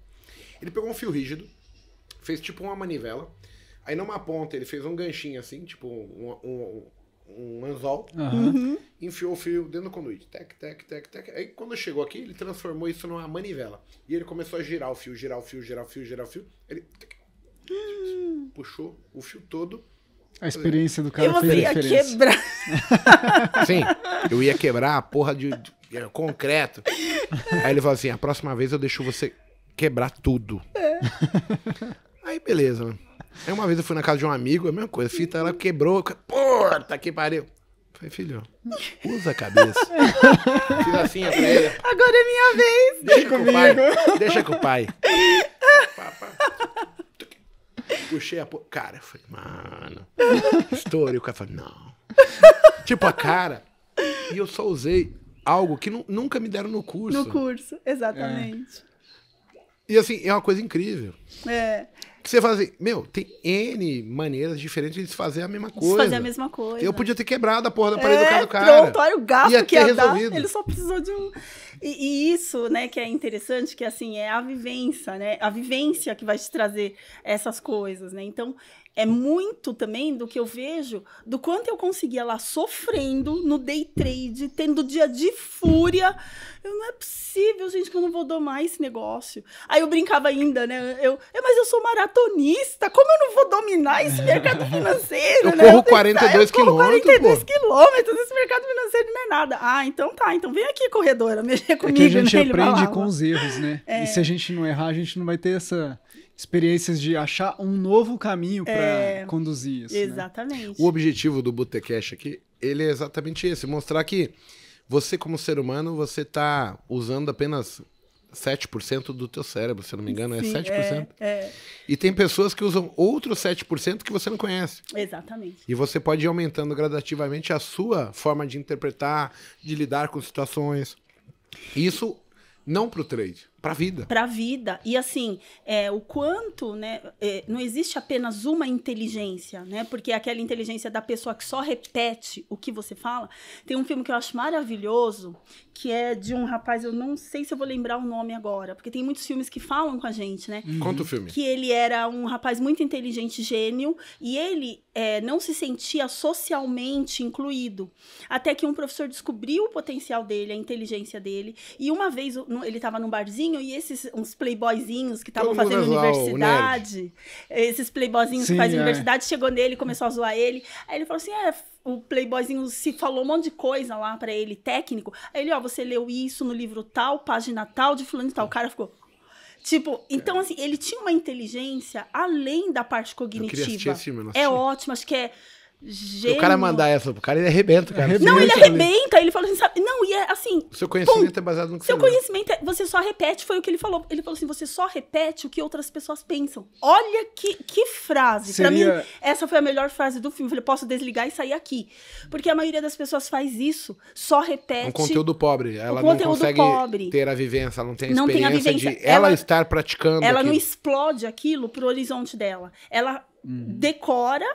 S2: Ele pegou um fio rígido, fez tipo uma manivela, aí numa ponta ele fez um ganchinho assim, tipo um, um, um anzol,
S1: uhum.
S2: enfiou o fio dentro do conduíte. Tec, tec, tec, tec. Aí quando chegou aqui, ele transformou isso numa manivela. E ele começou a girar o fio, girar o fio, girar o fio, girar o fio. Ele uhum. puxou o fio todo.
S4: A experiência do cara eu ia quebrar.
S2: Sim, eu ia quebrar a porra de, de, de concreto. Aí ele falou assim: a próxima vez eu deixo você quebrar tudo. É. Aí beleza, mano. Aí uma vez eu fui na casa de um amigo, é a mesma coisa. fita ela quebrou. porra, que pariu. Falei, filho, usa a cabeça. Fiz assim, pra ele.
S5: Agora é minha vez. Deixa com o pai.
S2: Deixa com o pai. Puxei a. Cara, eu falei, mano. Estourei. O cara falei, não. Tipo, a cara. E eu só usei algo que nunca me deram no curso. No curso,
S3: exatamente. É.
S2: E assim, é uma coisa incrível. É. Que você fala assim, meu, tem N maneiras diferentes de se fazer a mesma coisa. Se fazer a mesma coisa. Eu podia ter
S3: quebrado a porra da parede é, do cara do cara. Pronto, olha o gasto que ia resolvido. dar. Ele só precisou de um... E, e, isso, né, que é interessante, que assim, é a vivência, né? A vivência que vai te trazer essas coisas, né? Então, é muito também do que eu vejo, do quanto eu conseguia lá sofrendo no day trade, tendo dia de fúria. Eu, não é possível, gente, que eu não vou domar esse negócio. Aí eu brincava ainda, né? Eu, é, mas eu sou maratonista, como eu não vou dominar esse é. mercado financeiro? Eu né? corro eu 42 eu corro quilômetros. 42 pô. quilômetros, esse mercado financeiro não é nada. Ah, então tá, então vem aqui, corredora, mexer comigo. É que a gente né? aprende com
S4: os erros, né? É. E se a gente não errar, a gente não vai ter essa experiências de achar um novo caminho para é, conduzir isso. Né?
S3: Exatamente. Né?
S4: O objetivo do Botecash aqui,
S2: ele é exatamente esse, mostrar que você como ser humano, você está usando apenas 7% do teu cérebro, se eu não me engano, é Sim, é 7%. É, é. E tem pessoas que usam outros 7% que você não conhece.
S3: Exatamente.
S2: E você pode ir aumentando gradativamente a sua forma de interpretar, de lidar com situações. Isso não para o trade. Para a vida.
S3: Para a vida. E assim, é, o quanto, né? É, não existe apenas uma inteligência, né? Porque é aquela inteligência da pessoa que só repete o que você fala. Tem um filme que eu acho maravilhoso, que é de um rapaz, eu não sei se eu vou lembrar o nome agora, porque tem muitos filmes que falam com a gente, né? Uhum. Conta o filme. Que ele era um rapaz muito inteligente, gênio, e ele é, não se sentia socialmente incluído. Até que um professor descobriu o potencial dele, a inteligência dele, e uma vez ele estava num barzinho e esses uns playboyzinhos que estavam fazendo universidade. Esses playboyzinhos Sim, que fazem é. universidade, chegou nele, começou a zoar ele. Aí ele falou assim: é, o playboyzinho se falou um monte de coisa lá para ele, técnico. Aí ele, ó, você leu isso no livro tal, página tal, de fulano e tal. O cara ficou. Tipo, então, é. assim, ele tinha uma inteligência além da parte cognitiva. Eu queria é ótimo, acho que é Gênio. O cara mandar
S2: essa pro cara, ele arrebenta, cara. Arrebenta, não, ele arrebenta,
S3: ele falou assim, sabe? Não, e é assim. O seu conhecimento pum, é
S2: baseado no que Seu você conhecimento,
S3: é, você só repete, foi o que ele falou. Ele falou assim: você só repete o que outras pessoas pensam. Olha que, que frase. Seria... Pra mim, essa foi a melhor frase do filme. Eu falei, posso desligar e sair aqui. Porque a maioria das pessoas faz isso, só repete. Um conteúdo
S2: pobre. Ela um conteúdo não consegue pobre. ter a vivência, ela não tem a não experiência tem a vivência. de ela, ela, estar praticando. Ela aquilo. não
S3: explode aquilo pro horizonte dela. Ela hum. decora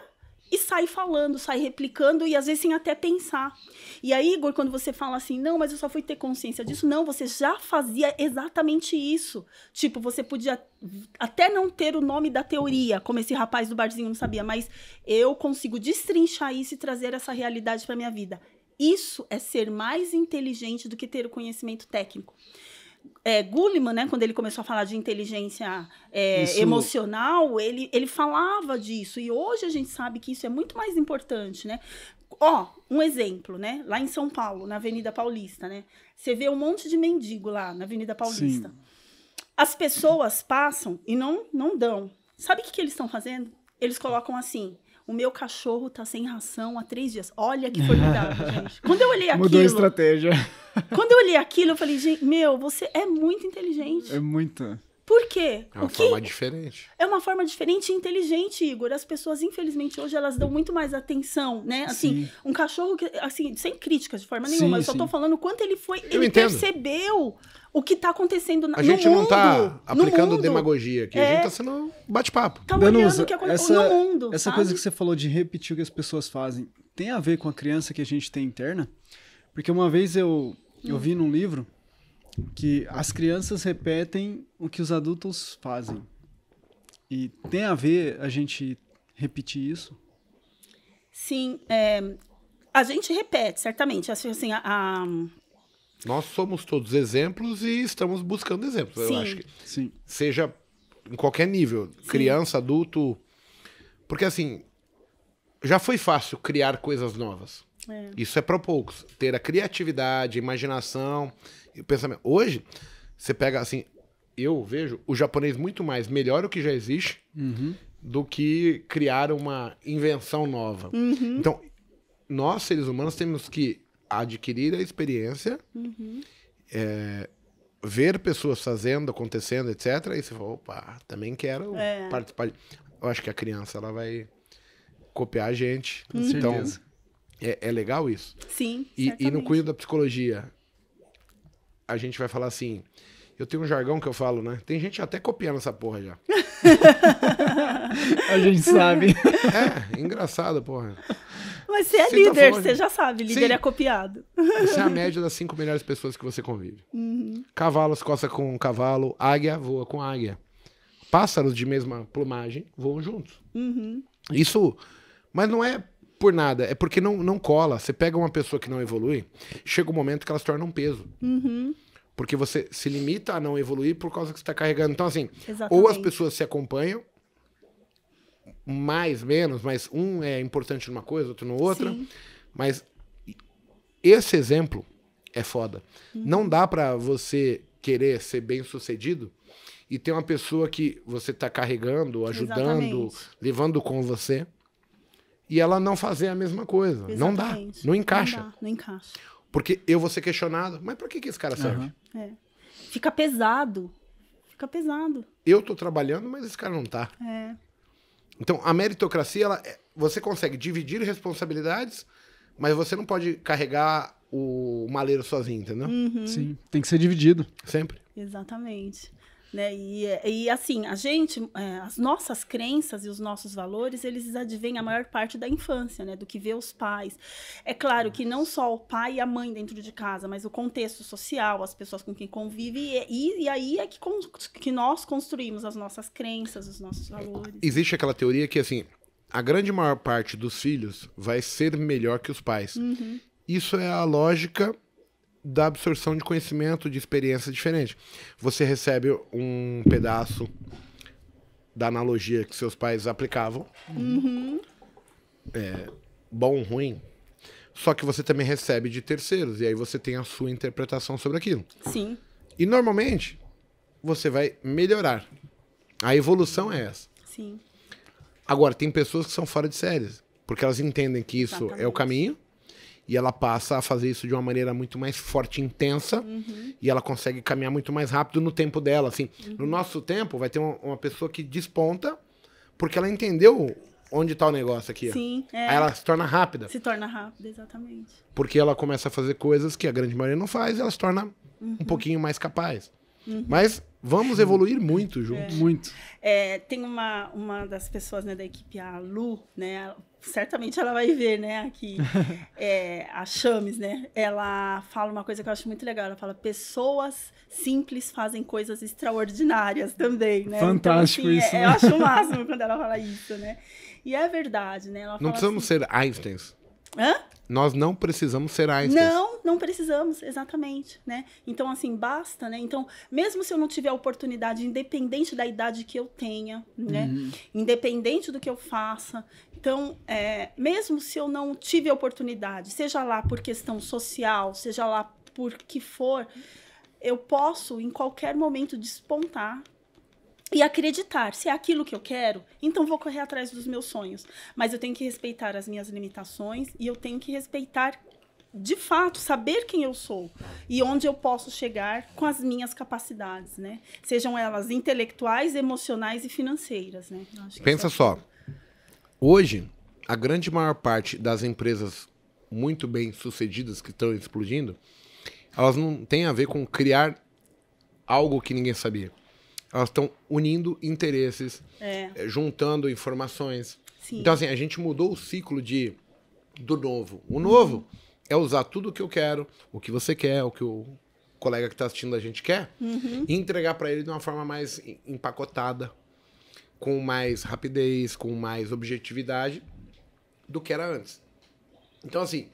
S3: e sai falando, sai replicando e às vezes sem até pensar. E aí, Igor, quando você fala assim, não, mas eu só fui ter consciência disso, não, você já fazia exatamente isso. Tipo, você podia até não ter o nome da teoria, como esse rapaz do barzinho não sabia, mas eu consigo destrinchar isso e trazer essa realidade para minha vida. Isso é ser mais inteligente do que ter o conhecimento técnico é, Gulliman, né, quando ele começou a falar de inteligência é, isso... emocional, ele, ele falava disso. E hoje a gente sabe que isso é muito mais importante, né? Ó, um exemplo, né? Lá em São Paulo, na Avenida Paulista, né? Você vê um monte de mendigo lá na Avenida Paulista. Sim. As pessoas passam e não, não dão. Sabe o que, que eles estão fazendo? Eles colocam assim: o meu cachorro tá sem ração há três dias. Olha que formidável, gente. Quando eu olhei aquilo. Mudou a
S4: estratégia.
S3: Quando eu olhei aquilo, eu falei, gente, meu, você é muito inteligente. É muito. Por quê? É uma que... forma
S4: diferente.
S3: É uma forma diferente e inteligente, Igor. As pessoas, infelizmente, hoje elas dão muito mais atenção, né? Assim, sim. um cachorro que, assim, sem críticas de forma nenhuma, sim, eu só sim. tô falando o quanto ele foi, eu ele entendo. percebeu o que tá acontecendo na, a no mundo. A gente não tá aplicando demagogia aqui, é... a gente tá sendo bate-papo. Tá Danusa, o que acontece no mundo. Essa sabe? coisa que você
S4: falou de repetir o que as pessoas fazem tem a ver com a criança que a gente tem interna? Porque uma vez eu, eu hum. vi num livro que as crianças repetem o que os adultos fazem. E tem a ver a gente repetir isso?
S3: Sim, é, a gente repete, certamente. Assim, a, a...
S4: Nós somos todos exemplos
S3: e
S2: estamos buscando exemplos. Sim. Eu acho que Sim. seja em qualquer nível, Sim. criança, adulto, porque assim já foi fácil criar coisas novas. É. Isso é para poucos. Ter a criatividade, a imaginação pensamento. Hoje, você pega assim, eu vejo o japonês muito mais melhor o que já existe uhum. do que criar uma invenção nova. Uhum. Então, nós, seres humanos, temos que adquirir a experiência, uhum. é, ver pessoas fazendo, acontecendo, etc. E você fala, opa, também quero é. participar. Eu acho que a criança ela vai copiar a gente. Com então, certeza. É, é, legal isso. Sim. E, e no cunho da psicologia, a gente vai falar assim. Eu tenho um jargão que eu falo, né? Tem gente até copiando essa porra já.
S3: a gente sabe. É,
S2: engraçado, porra.
S3: Mas você é você líder, tá você já sabe, líder Sim. é copiado. Você é a média
S2: das cinco melhores pessoas que você convive. Uhum. Cavalos coça com cavalo, águia voa com águia. Pássaros de mesma plumagem voam juntos. Uhum. Isso, mas não é por nada, é porque não, não cola. Você pega uma pessoa que não evolui, chega um momento que ela se torna um peso. Uhum. Porque você se limita a não evoluir por causa que você está carregando. Então, assim, Exatamente. ou as pessoas se acompanham, mais, menos, mas um é importante numa coisa, outro no outra. Sim. Mas esse exemplo é foda. Uhum. Não dá para você querer ser bem sucedido e ter uma pessoa que você está carregando, ajudando, Exatamente. levando com você e ela não fazer a mesma coisa. Exatamente. Não dá, não encaixa. Não, dá, não encaixa. Porque eu vou ser questionado, mas para que, que esse cara serve?
S3: Uhum. É. Fica pesado. Fica pesado.
S2: Eu tô trabalhando, mas esse cara não tá. É. Então, a meritocracia, ela, é, você consegue dividir responsabilidades, mas você não pode carregar o maleiro sozinho, entendeu? Uhum. Sim, tem que ser dividido. Sempre.
S3: Exatamente. Né? E, e assim, a gente, é, as nossas crenças e os nossos valores, eles advêm a maior parte da infância, né? Do que vê os pais. É claro que não só o pai e a mãe dentro de casa, mas o contexto social, as pessoas com quem convive, e, e aí é que, que nós construímos as nossas crenças, os nossos valores.
S2: Existe aquela teoria que, assim, a grande maior parte dos filhos vai ser melhor que os pais. Uhum. Isso é a lógica da absorção de conhecimento, de experiência diferente. Você recebe um pedaço da analogia que seus pais aplicavam.
S3: Uhum.
S2: É, bom, ruim. Só que você também recebe de terceiros. E aí você tem a sua interpretação sobre aquilo. Sim. E normalmente, você vai melhorar. A evolução é essa. Sim. Agora, tem pessoas que são fora de séries. Porque elas entendem que isso Exatamente. é o caminho e ela passa a fazer isso de uma maneira muito mais forte, intensa, uhum. e ela consegue caminhar muito mais rápido no tempo dela. Assim, uhum. no nosso tempo vai ter uma, uma, pessoa que desponta porque ela entendeu onde está o negócio aqui. Sim. É. Aí ela se torna rápida. Se
S3: torna rápida, exatamente.
S2: Porque ela começa a fazer coisas que a grande maioria não faz, ela se torna
S3: uhum. um pouquinho
S2: mais capaz. Uhum. Mas Vamos uhum. evoluir muito juntos. É. Muito.
S3: É, tem uma, uma das pessoas né, da equipe, a Lu, né? certamente ela vai ver, né, aqui, é, a Chames, né, ela fala uma coisa que eu acho muito legal, ela fala, pessoas simples fazem coisas extraordinárias também, né. Então, Fantástico então, assim, é, isso. É, né? Eu acho o máximo quando ela fala isso, né. E é verdade, né. Ela Não precisamos assim,
S2: ser Einsteins. Hã? nós não precisamos ser Einstein.
S3: Não, não precisamos, exatamente, né? Então, assim, basta, né? Então, mesmo se eu não tiver a oportunidade, independente da idade que eu tenha, né? Uhum. Independente do que eu faça, então, é, mesmo se eu não tive a oportunidade, seja lá por questão social, seja lá por que for, eu posso, em qualquer momento, despontar e acreditar, se é aquilo que eu quero, então vou correr atrás dos meus sonhos. Mas eu tenho que respeitar as minhas limitações e eu tenho que respeitar de fato saber quem eu sou e onde eu posso chegar com as minhas capacidades, né? Sejam elas intelectuais, emocionais e financeiras, né? Pensa é
S2: só. Hoje, a grande maior parte das empresas muito bem sucedidas que estão explodindo, elas não têm a ver com criar algo que ninguém sabia elas estão unindo interesses, é. Eh, juntando informações. Sim. Então, assim, a gente mudou o ciclo de do novo. O novo uhum. é usar tudo o que eu quero, o que você quer, o que o colega que está assistindo a gente quer, uhum. e entregar para ele de uma forma mais empacotada, com mais rapidez, com mais objetividade do que era antes. Então, assim,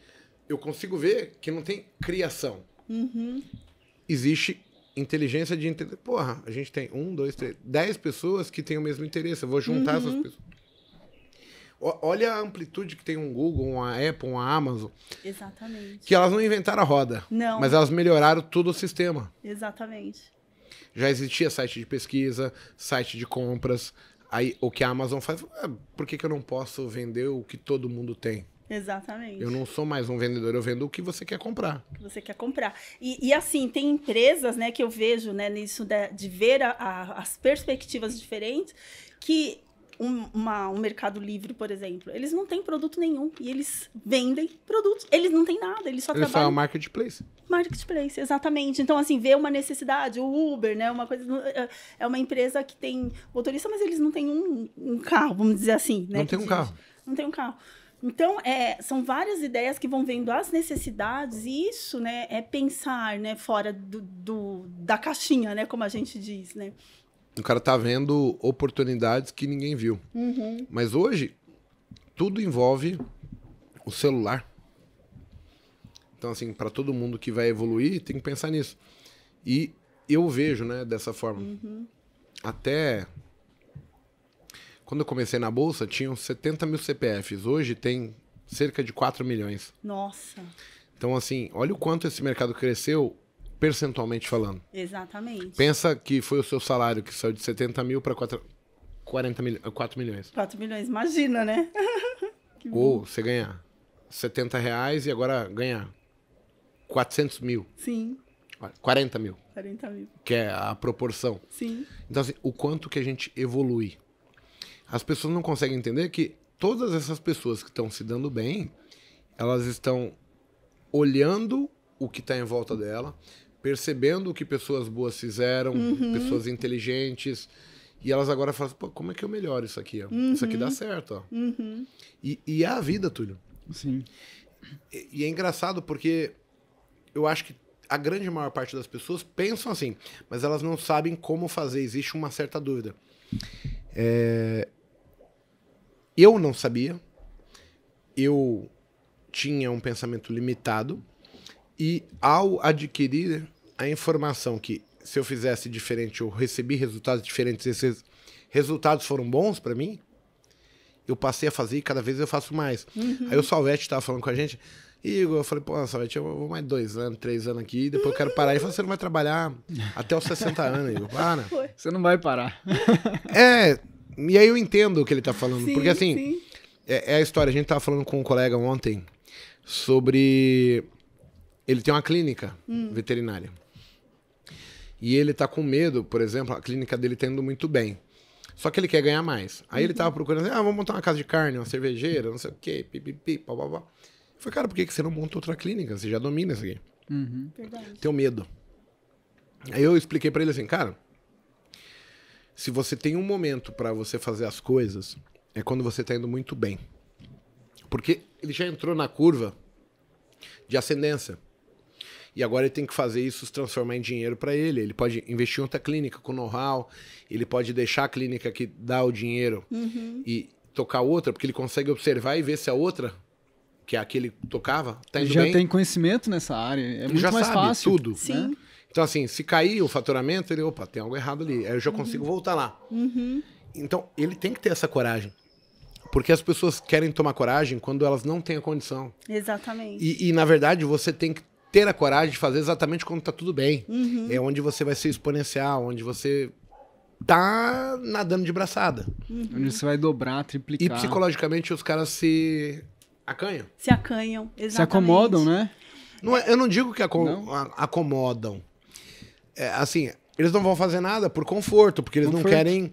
S2: eu consigo ver que não tem criação. Uhum. Existe inteligência de entender. Porra, a gente tem um, dois, três, dez pessoas que têm o mesmo interesse. Eu vou juntar uhum. essas pessoas. O, olha a amplitude que tem um Google, uma Apple, uma Amazon.
S3: Exatamente. Que
S2: elas não inventaram a roda. Não. Mas elas melhoraram todo o sistema.
S3: Exatamente.
S2: Já existia site de pesquisa, site de compras. Aí o que a Amazon faz, ah, por que, que eu não posso vender o que todo mundo tem?
S3: Exatamente. Eu não
S2: sou mais um vendedor, eu vendo o que você quer comprar.
S3: O que você quer comprar. E, e assim, tem empresas né, que eu vejo né, nisso de, de ver a, a, as perspectivas diferentes, que um, uma, um mercado livre, por exemplo, eles não têm produto nenhum e eles vendem produtos. Eles não têm nada, eles só eles trabalham. Só é o
S2: marketplace.
S3: Marketplace, exatamente. Então, assim, vê uma necessidade, o Uber, né? Uma coisa. É, é uma empresa que tem motorista, mas eles não têm um, um carro, vamos dizer assim. Né, não tem um carro. Não tem um carro. Então, é, são várias ideias que vão vendo as necessidades, e isso né, é pensar né, fora do, do, da caixinha, né, como a gente diz. Né?
S2: O cara tá vendo oportunidades que ninguém viu. Uhum. Mas hoje, tudo envolve o celular. Então, assim, para todo mundo que vai evoluir, tem que pensar nisso. E eu vejo né, dessa forma. Uhum. Até quando eu comecei na bolsa, tinham 70 mil CPFs. Hoje tem cerca de 4 milhões. Nossa. Então, assim, olha o quanto esse mercado cresceu percentualmente falando.
S3: Exatamente.
S2: Pensa que foi o seu salário que saiu de 70 mil para 4, 4 milhões.
S3: 4 milhões, imagina, né? Ou
S2: você ganhar 70 reais e agora ganhar 400 mil. Sim. 40 mil.
S5: 40 mil.
S3: Que
S2: é a proporção. Sim. Então, assim, o quanto que a gente evolui as pessoas não conseguem entender que todas essas pessoas que estão se dando bem, elas estão olhando o que está em volta dela, percebendo o que pessoas boas fizeram, uhum. pessoas inteligentes. E elas agora falam, pô, como é que eu melhoro isso aqui? Uhum. Isso aqui dá uhum. certo, ó. Uhum. E, e é a vida, Túlio. Sim. E, e, é engraçado porque eu acho que a grande maior parte das pessoas pensam assim, mas elas não sabem como fazer. Existe uma certa dúvida. É... Eu não sabia. Eu tinha um pensamento limitado. E ao adquirir a informação que se eu fizesse diferente, eu recebi resultados diferentes, esses resultados foram bons para mim, eu passei a fazer e cada vez eu faço mais. Uhum. Aí o Salvete estava falando com a gente. E eu falei, pô, Salvete, eu vou mais dois anos, três anos aqui, depois eu quero parar. Ele falou, você não vai trabalhar até os 60 anos, Igor. Para. Foi.
S4: Você não vai parar.
S2: É, e aí eu entendo o que ele está falando. Sim, porque assim, é, é, a história. A gente estava falando com um colega ontem sobre. Ele tem uma clínica hum. veterinária. E ele está com medo, por exemplo, a clínica dele tá indo muito bem. Só que ele quer ganhar mais. Aí uhum. ele tava procurando, ah, vamos montar uma casa de carne, uma cervejeira, não sei o quê, pipipi, papapá. Eu falei, cara, por que, você não monta outra clínica? Você já domina isso aqui.
S1: Uhum. Verdade.
S2: medo. Aí eu expliquei para ele assim, cara, se você tem um momento para você fazer as coisas, é quando você tá indo muito bem. Porque ele já entrou na curva de ascendência. E agora ele tem que fazer isso se transformar em dinheiro para ele. Ele pode investir em outra clínica com know-how, ele pode deixar a clínica que dá o dinheiro uhum. e tocar outra, porque ele consegue observar e ver se a outra, que é a que ele tocava, tá indo ele já bem. tem
S4: conhecimento nessa área, é muito já mais sabe fácil. tudo. Né? Sim. Né?
S2: Então, assim, se cair o faturamento, ele, opa, tem algo errado ali. Aí eu já uhum. consigo voltar lá. Uhum. Então, ele tem que ter essa coragem. Porque as pessoas querem tomar coragem quando elas não têm a condição.
S3: Exatamente. E,
S2: e, na verdade, você tem que ter a coragem de fazer exatamente quando tá tudo bem. Uhum. É onde você vai ser exponencial, onde você tá nadando de braçada. Uhum. Onde você vai dobrar, triplicar. E psicologicamente os caras se acanham.
S3: Se acanham, exatamente. Se acomodam,
S2: né? Não, é, eu não digo que acom não. acomodam. É, assim, eles não vão fazer nada por conforto, porque eles conforto. não querem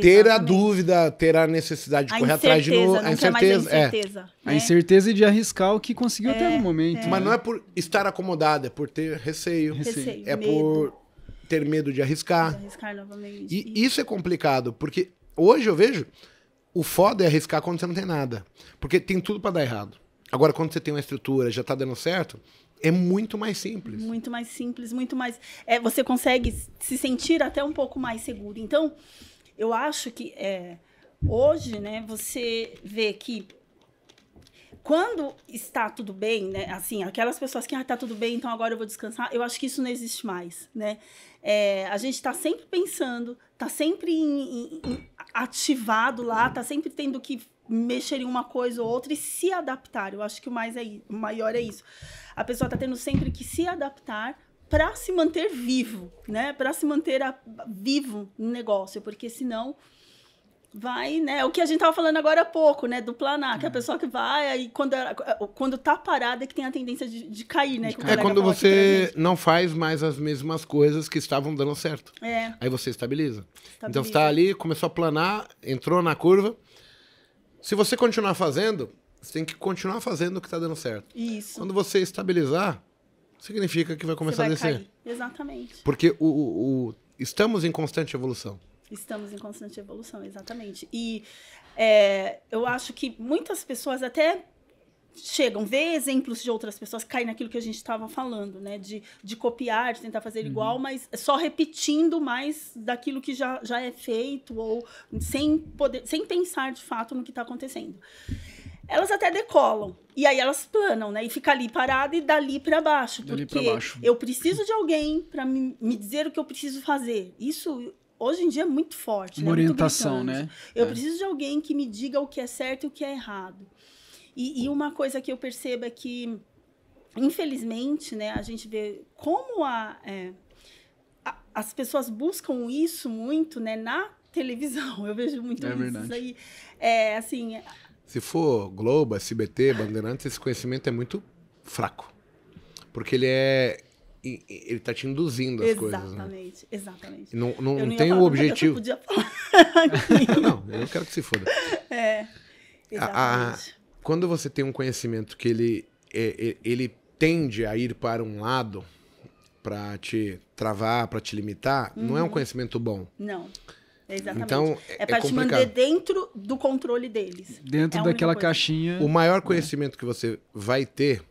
S2: ter a dúvida, ter a necessidade de a correr atrás de novo. A incerteza. É a incerteza, é. a né? incerteza de arriscar o que conseguiu até é, o momento. É. Mas né? não é por estar acomodado, é por ter receio. receio é medo. por ter medo de arriscar. De
S3: arriscar novamente.
S2: E isso é complicado, porque hoje eu vejo o foda é arriscar quando você não tem nada. Porque tem tudo para dar errado. Agora, quando você tem uma estrutura, já tá dando certo, é muito mais simples.
S3: Muito mais simples, muito mais. É, você consegue se sentir até um pouco mais seguro. Então, eu acho que é, hoje, né, você vê que quando está tudo bem, né, assim, aquelas pessoas que ah, tá tudo bem, então agora eu vou descansar, eu acho que isso não existe mais, né? É, a gente está sempre pensando, está sempre em, em, ativado lá, está sempre tendo que mexer em uma coisa ou outra e se adaptar. Eu acho que o mais é o maior é isso. A pessoa está tendo sempre que se adaptar para se manter vivo, né? Para se manter a, vivo no negócio, porque senão vai, né? O que a gente tava falando agora há pouco, né? Do planar, que é a pessoa que vai, aí quando, quando tá parada é que tem a tendência de, de cair, né? é quando você
S2: não faz mais as mesmas coisas que estavam dando certo. É. Aí você estabiliza.
S4: estabiliza. Então você tá
S2: ali, começou a planar, entrou na curva. Se você continuar fazendo, você tem que continuar fazendo o que está dando certo. Isso. Quando você estabilizar, significa que vai começar vai a descer. Cair.
S3: Exatamente.
S2: Porque o, o, o, estamos em constante evolução.
S3: Estamos em constante evolução, exatamente. E é, eu acho que muitas pessoas até chegam, vê exemplos de outras pessoas, caem naquilo que a gente estava falando, né? De, de copiar, de tentar fazer uhum. igual, mas só repetindo mais daquilo que já, já é feito ou sem, poder, sem pensar de fato no que está acontecendo elas até decolam. E aí elas planam, né? E fica ali parada e dali para baixo. Dali porque pra baixo. eu preciso de alguém para me, me, dizer o que eu preciso fazer. Isso hoje em dia é muito forte. Né? Uma né? orientação, né? Eu é. preciso de alguém que me diga o que é certo e o que é errado. E, e uma coisa que eu percebo é que, infelizmente, né, a gente vê como a, é, a as pessoas buscam isso muito né, na televisão. Eu vejo muito é isso verdade. aí. É, assim,
S2: se for Globo, SBT, Bandeirantes, esse conhecimento é muito fraco. Porque ele é. Ele tá te induzindo as né? exatamente, coisas.
S3: Exatamente, né? exatamente.
S2: Não, não, não tem o objetivo. Eu podia falar não, eu quero que se foda. É. Exatamente. A, a, quando você tem um conhecimento que ele, é, ele tende a ir para um lado para te travar, para te limitar, uhum. não é um uhum. conhecimento bom.
S3: Não. Exatamente. Então, é, é para te manter dentro do controle deles. Dentro é daquela caixinha. O maior é. conhecimento
S2: é. que você vai ter,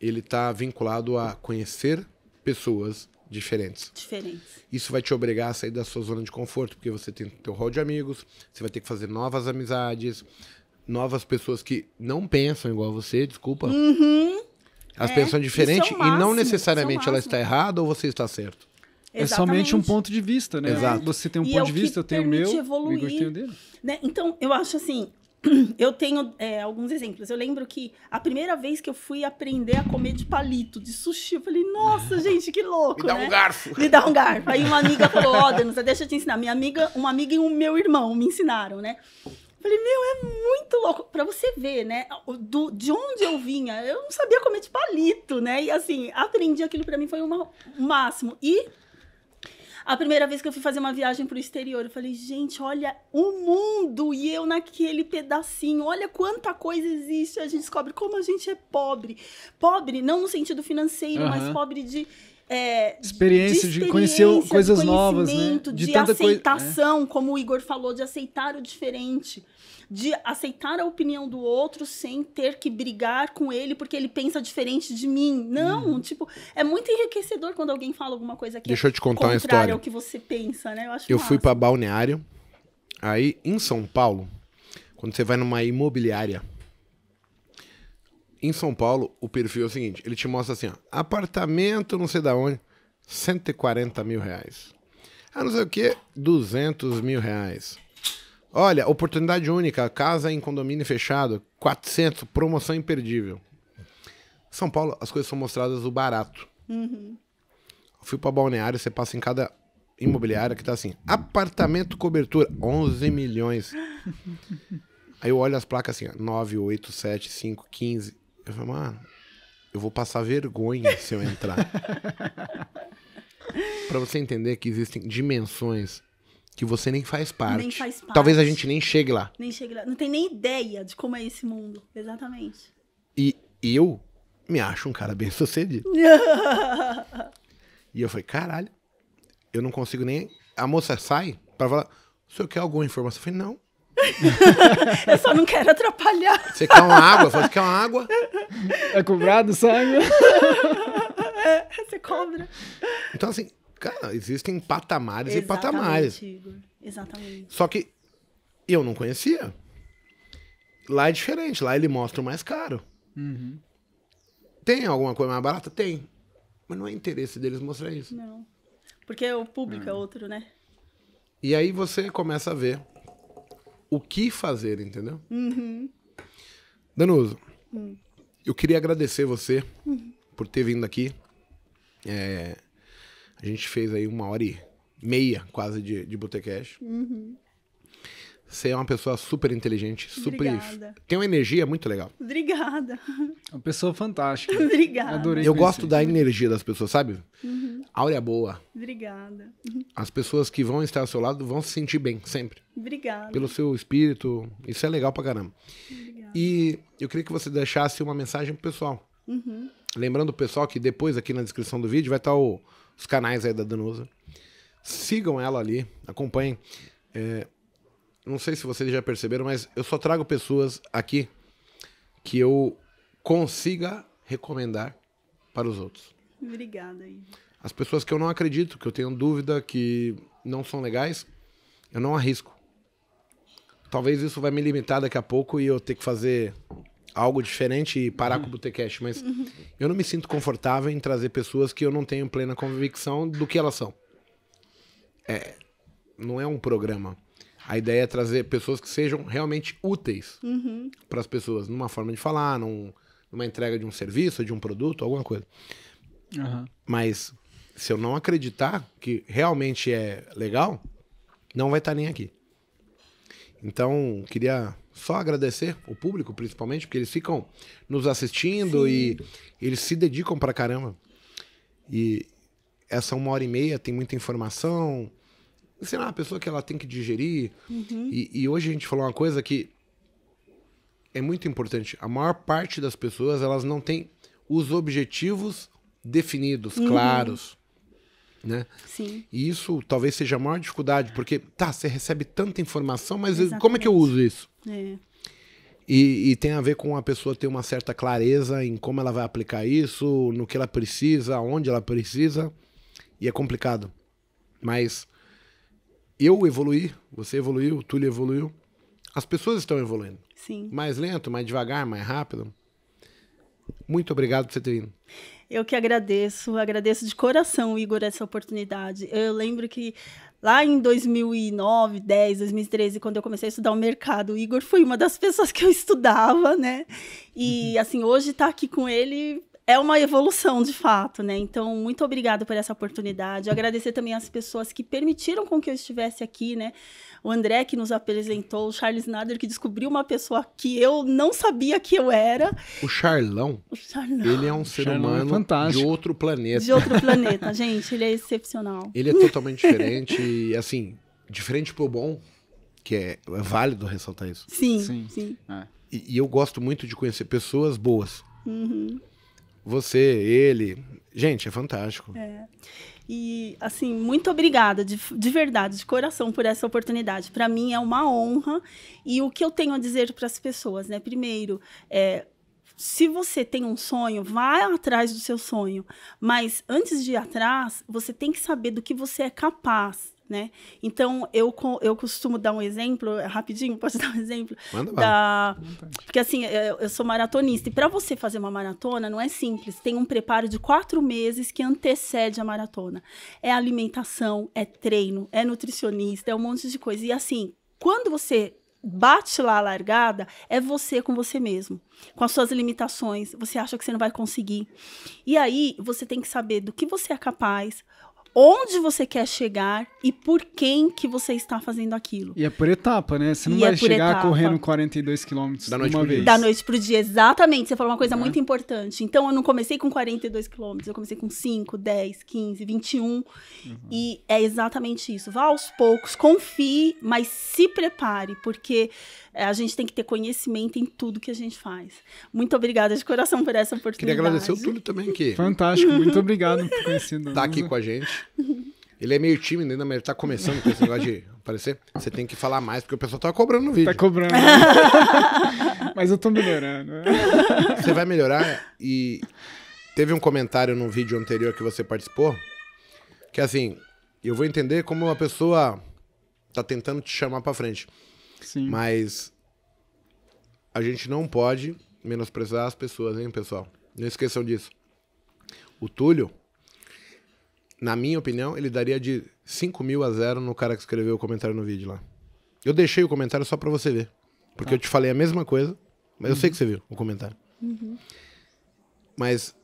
S2: ele está vinculado a conhecer pessoas diferentes. Diferentes. Isso vai te obrigar a sair da sua zona de conforto, porque você tem teu rol de amigos, você vai ter que fazer novas amizades, novas pessoas que não pensam igual você, desculpa.
S5: Uhum.
S2: pessoas é, diferentes é e não é necessariamente é ela está errada ou você está certo.
S3: É somente um
S4: ponto de vista, né? Exato. Você tem um e ponto é de vista, eu tenho o meu, evoluir, o Igor tem o dele.
S3: Né? Então, eu acho assim, eu tenho é, alguns exemplos. Eu lembro que a primeira vez que eu fui aprender a comer de palito, de sushi, eu falei, nossa, gente, que louco, Me dá né? um garfo. Me dá um garfo. Aí uma amiga falou, ó, oh, deixa eu te ensinar. Minha amiga, uma amiga e o meu irmão me ensinaram, né? Eu falei, meu, é muito louco. Pra você ver, né? Do, de onde eu vinha, eu não sabia comer de palito, né? E assim, aprendi aquilo para mim, foi o máximo. E a primeira vez que eu fui fazer uma viagem para o exterior, eu falei, gente, olha o mundo e eu naquele pedacinho, olha quanta coisa existe. A gente descobre como a gente é pobre. Pobre, não no sentido financeiro, uhum. mas pobre de. É, experiência, de, de conhecer coisas de novas, né? de, de é. aceitação, como o Igor falou, de aceitar o diferente de aceitar a opinião do outro sem ter que brigar com ele porque ele pensa diferente de mim. Não, uhum. tipo, é muito enriquecedor quando alguém fala alguma coisa que Deixa é eu te contar uma história. ao que você pensa, né? Eu, acho eu fui para
S2: Balneário, aí em São Paulo, quando você vai numa imobiliária, em São Paulo, o perfil é o seguinte: ele te mostra assim, ó, apartamento não sei da onde, 140 mil reais. Ah, não sei o que, 200 mil reais. Olha, oportunidade única, casa em condomínio fechado, 400, promoção imperdível. São Paulo, as coisas são mostradas o barato. Uhum. fui para Balneário, você passa em cada imobiliária que tá assim, apartamento cobertura, 11 milhões. Aí eu olho as placas assim, 9, 8, 7, 5, 15. Eu falo, mano, eu vou passar vergonha se eu entrar. para você entender que existem dimensões que você nem faz parte. Nem faz parte. Talvez a gente nem chegue lá.
S3: Nem chegue lá. Não tem nem ideia de como é esse mundo. Exatamente.
S2: E eu me acho um cara bem sucedido. e eu falei, caralho, eu não consigo nem. A moça sai para falar: o senhor quer alguma informação? Eu falei, não.
S3: eu só não quero atrapalhar. Você quer uma água? Eu falei, quer uma água? É
S2: cobrado sangue?
S3: Você cobra.
S2: Então, assim, Cara, existem patamares Exatamente, e patamares.
S5: Igor. Exatamente.
S2: Só que eu não conhecia. Lá é diferente, lá ele mostra o mais caro. Uhum. Tem alguma coisa mais barata? Tem. Mas não é interesse deles mostrar isso. Não.
S3: Porque o público é hum. outro, né?
S2: E aí você começa a ver o que fazer, entendeu?
S3: Uhum. Danuso, uhum.
S2: eu queria agradecer você uhum. por ter vindo aqui. É, a gente fez aí uma hora e meia quase de, de Botecash. Uhum. Você é uma pessoa super inteligente, super. Obrigada. Tem uma energia muito legal.
S5: Obrigada.
S2: É uma pessoa fantástica. Obrigada. Adorei Eu gosto da energia das pessoas, sabe? Uhum. Áurea boa.
S5: Obrigada. Uhum.
S2: As pessoas que vão estar ao seu lado vão se sentir bem, sempre.
S5: Obrigada. Pelo
S2: seu espírito. Isso é legal pra caramba. Obrigada. E eu queria que você deixasse uma mensagem pro pessoal. Uhum. Lembrando o pessoal que depois aqui na descrição do vídeo vai estar o os canais aí da Danusa. Sigam ela ali, acompanhem. É, não sei se vocês já perceberam, mas eu só trago pessoas aqui que eu consiga recomendar para os outros.
S3: Obrigada. aí
S2: As pessoas que eu não acredito, que eu tenho dúvida, que não são legais, eu não arrisco. Talvez isso vai me limitar daqui a pouco e eu ter que fazer algo diferente e parar uhum. com o uhum. Botecast, mas uhum. eu não me sinto confortável em trazer pessoas que eu não tenho plena convicção do que elas são. É, não é um programa. A ideia é trazer pessoas que sejam realmente úteis uhum. para as pessoas, numa forma de falar, num, numa entrega de um serviço, de um produto, alguma coisa. Mas se eu não acreditar que realmente é legal, não vai estar tá nem aqui. Então, queria só agradecer o público, principalmente, porque eles ficam nos assistindo Sim. e eles se dedicam pra caramba. E essa uma hora e meia tem muita informação. Sei lá, a pessoa que ela tem que digerir. Uhum. E, e hoje a gente falou uma coisa que é muito importante. A maior parte das pessoas, elas não têm os objetivos definidos, uhum. claros né? Sim. E isso talvez seja a maior dificuldade, porque tá, você recebe tanta informação, mas Exatamente. como é que eu uso isso? É. E, e, tem a ver com a pessoa ter uma certa clareza em como ela vai aplicar isso, no que ela precisa, onde ela precisa. E é complicado. Mas eu evoluí, você evoluiu, o Túlio evoluiu. As pessoas estão evoluindo. Sim. Mais lento, mais devagar, mais rápido. Muito obrigado por você ter vindo.
S3: Eu que agradeço, agradeço de coração, Igor, essa oportunidade. Eu lembro que lá em 2009, 10, 2013, quando eu comecei a estudar o mercado, o Igor foi uma das pessoas que eu estudava, né? E uhum. assim, hoje tá aqui com ele é uma evolução de fato, né? Então, muito obrigado por essa oportunidade. Agradecer também às pessoas que permitiram com que eu estivesse aqui, né? O André que nos apresentou, o Charles Nader que descobriu uma pessoa que eu não sabia que eu era.
S2: O Charlão. O
S3: Charlão. Ele é
S2: um ser humano fantástico. de outro planeta. De outro planeta,
S3: gente, ele é excepcional. Ele é totalmente diferente
S2: e assim, diferente pro bom, que é, é válido ressaltar isso. Sim, sim. sim. É. E, e, eu gosto muito de conhecer pessoas boas. Uhum você, ele. Gente, é fantástico.
S3: É. E, assim, muito obrigada, de, de verdade, de coração, por essa oportunidade. Para mim é uma honra. E o que eu tenho a dizer para as pessoas, né? Primeiro, é, se você tem um sonho, vá atrás do seu sonho. Mas antes de ir atrás, você tem que saber do que você é capaz né? Então, eu, eu costumo dar um exemplo, rapidinho, posso dar um exemplo? Manda da... Porque, assim, eu, é, eu sou maratonista. E para você fazer uma maratona, não é simples. Tem um preparo de quatro meses que antecede a maratona. É alimentação, é treino, é nutricionista, é um monte de coisa. E, assim, quando você bate lá a largada, é você com você mesmo, com as suas limitações, você acha que você não vai conseguir. E aí você tem que saber do que você é capaz, onde você quer chegar e por quem que você está fazendo aquilo.
S4: E é por etapa, né? Você não e vai é chegar etapa. correndo 42 quilômetros da noite uma vez. Dia. Da noite
S3: o dia, exatamente. Você falou uma coisa é. muito importante. Então, eu não comecei com 42 quilômetros, eu comecei com 5, 10, 15, 21. Uhum. E é exatamente isso. Vá aos poucos, confie, mas se prepare, porque é, a gente tem que ter conhecimento em tudo que a gente faz. Muito obrigada de coração por essa oportunidade. Queria agradecer o Túlio
S2: também que Fantástico, muito obrigado
S4: por conhecer nós. Tá aqui né? com
S2: a gente. Ele é meio tímido ainda, mas ele tá começando com esse negócio de aparecer. Você tem que falar mais, porque o pessoal tá cobrando no vídeo. Tá cobrando.
S1: mas eu tô melhorando. Você vai melhorar
S2: e teve um comentário num vídeo anterior que você participou, que é assim, eu vou entender como uma pessoa tá tentando te chamar para frente. Sim. Mas a gente não pode menosprezar as pessoas, hein, pessoal? Não esqueçam disso. O Túlio, na minha opinião, ele daria de 5 mil a zero no cara que escreveu o comentário no vídeo lá. Eu deixei o comentário só para você ver. Porque tá. eu te falei a mesma coisa, mas uhum. eu sei que você viu o comentário. Uhum. Mas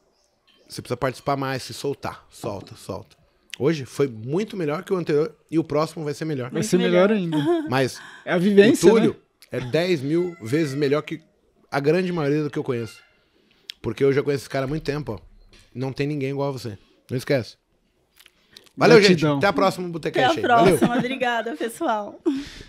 S2: você precisa participar mais, se soltar. Solta, solta. Hoje foi muito melhor que o anterior e o próximo vai ser melhor. Vai ser melhor, ainda. Mas é a vivência, o né? Túlio né? é 10 mil vezes melhor que a grande maioria do que eu conheço. Porque eu já conheço esse cara há muito tempo, ó. Não tem ninguém igual a você. Não esquece. Valeu, Gratidão. gente. Até a próxima
S1: Botecast. Até a próxima. Valeu.
S3: Obrigada, pessoal.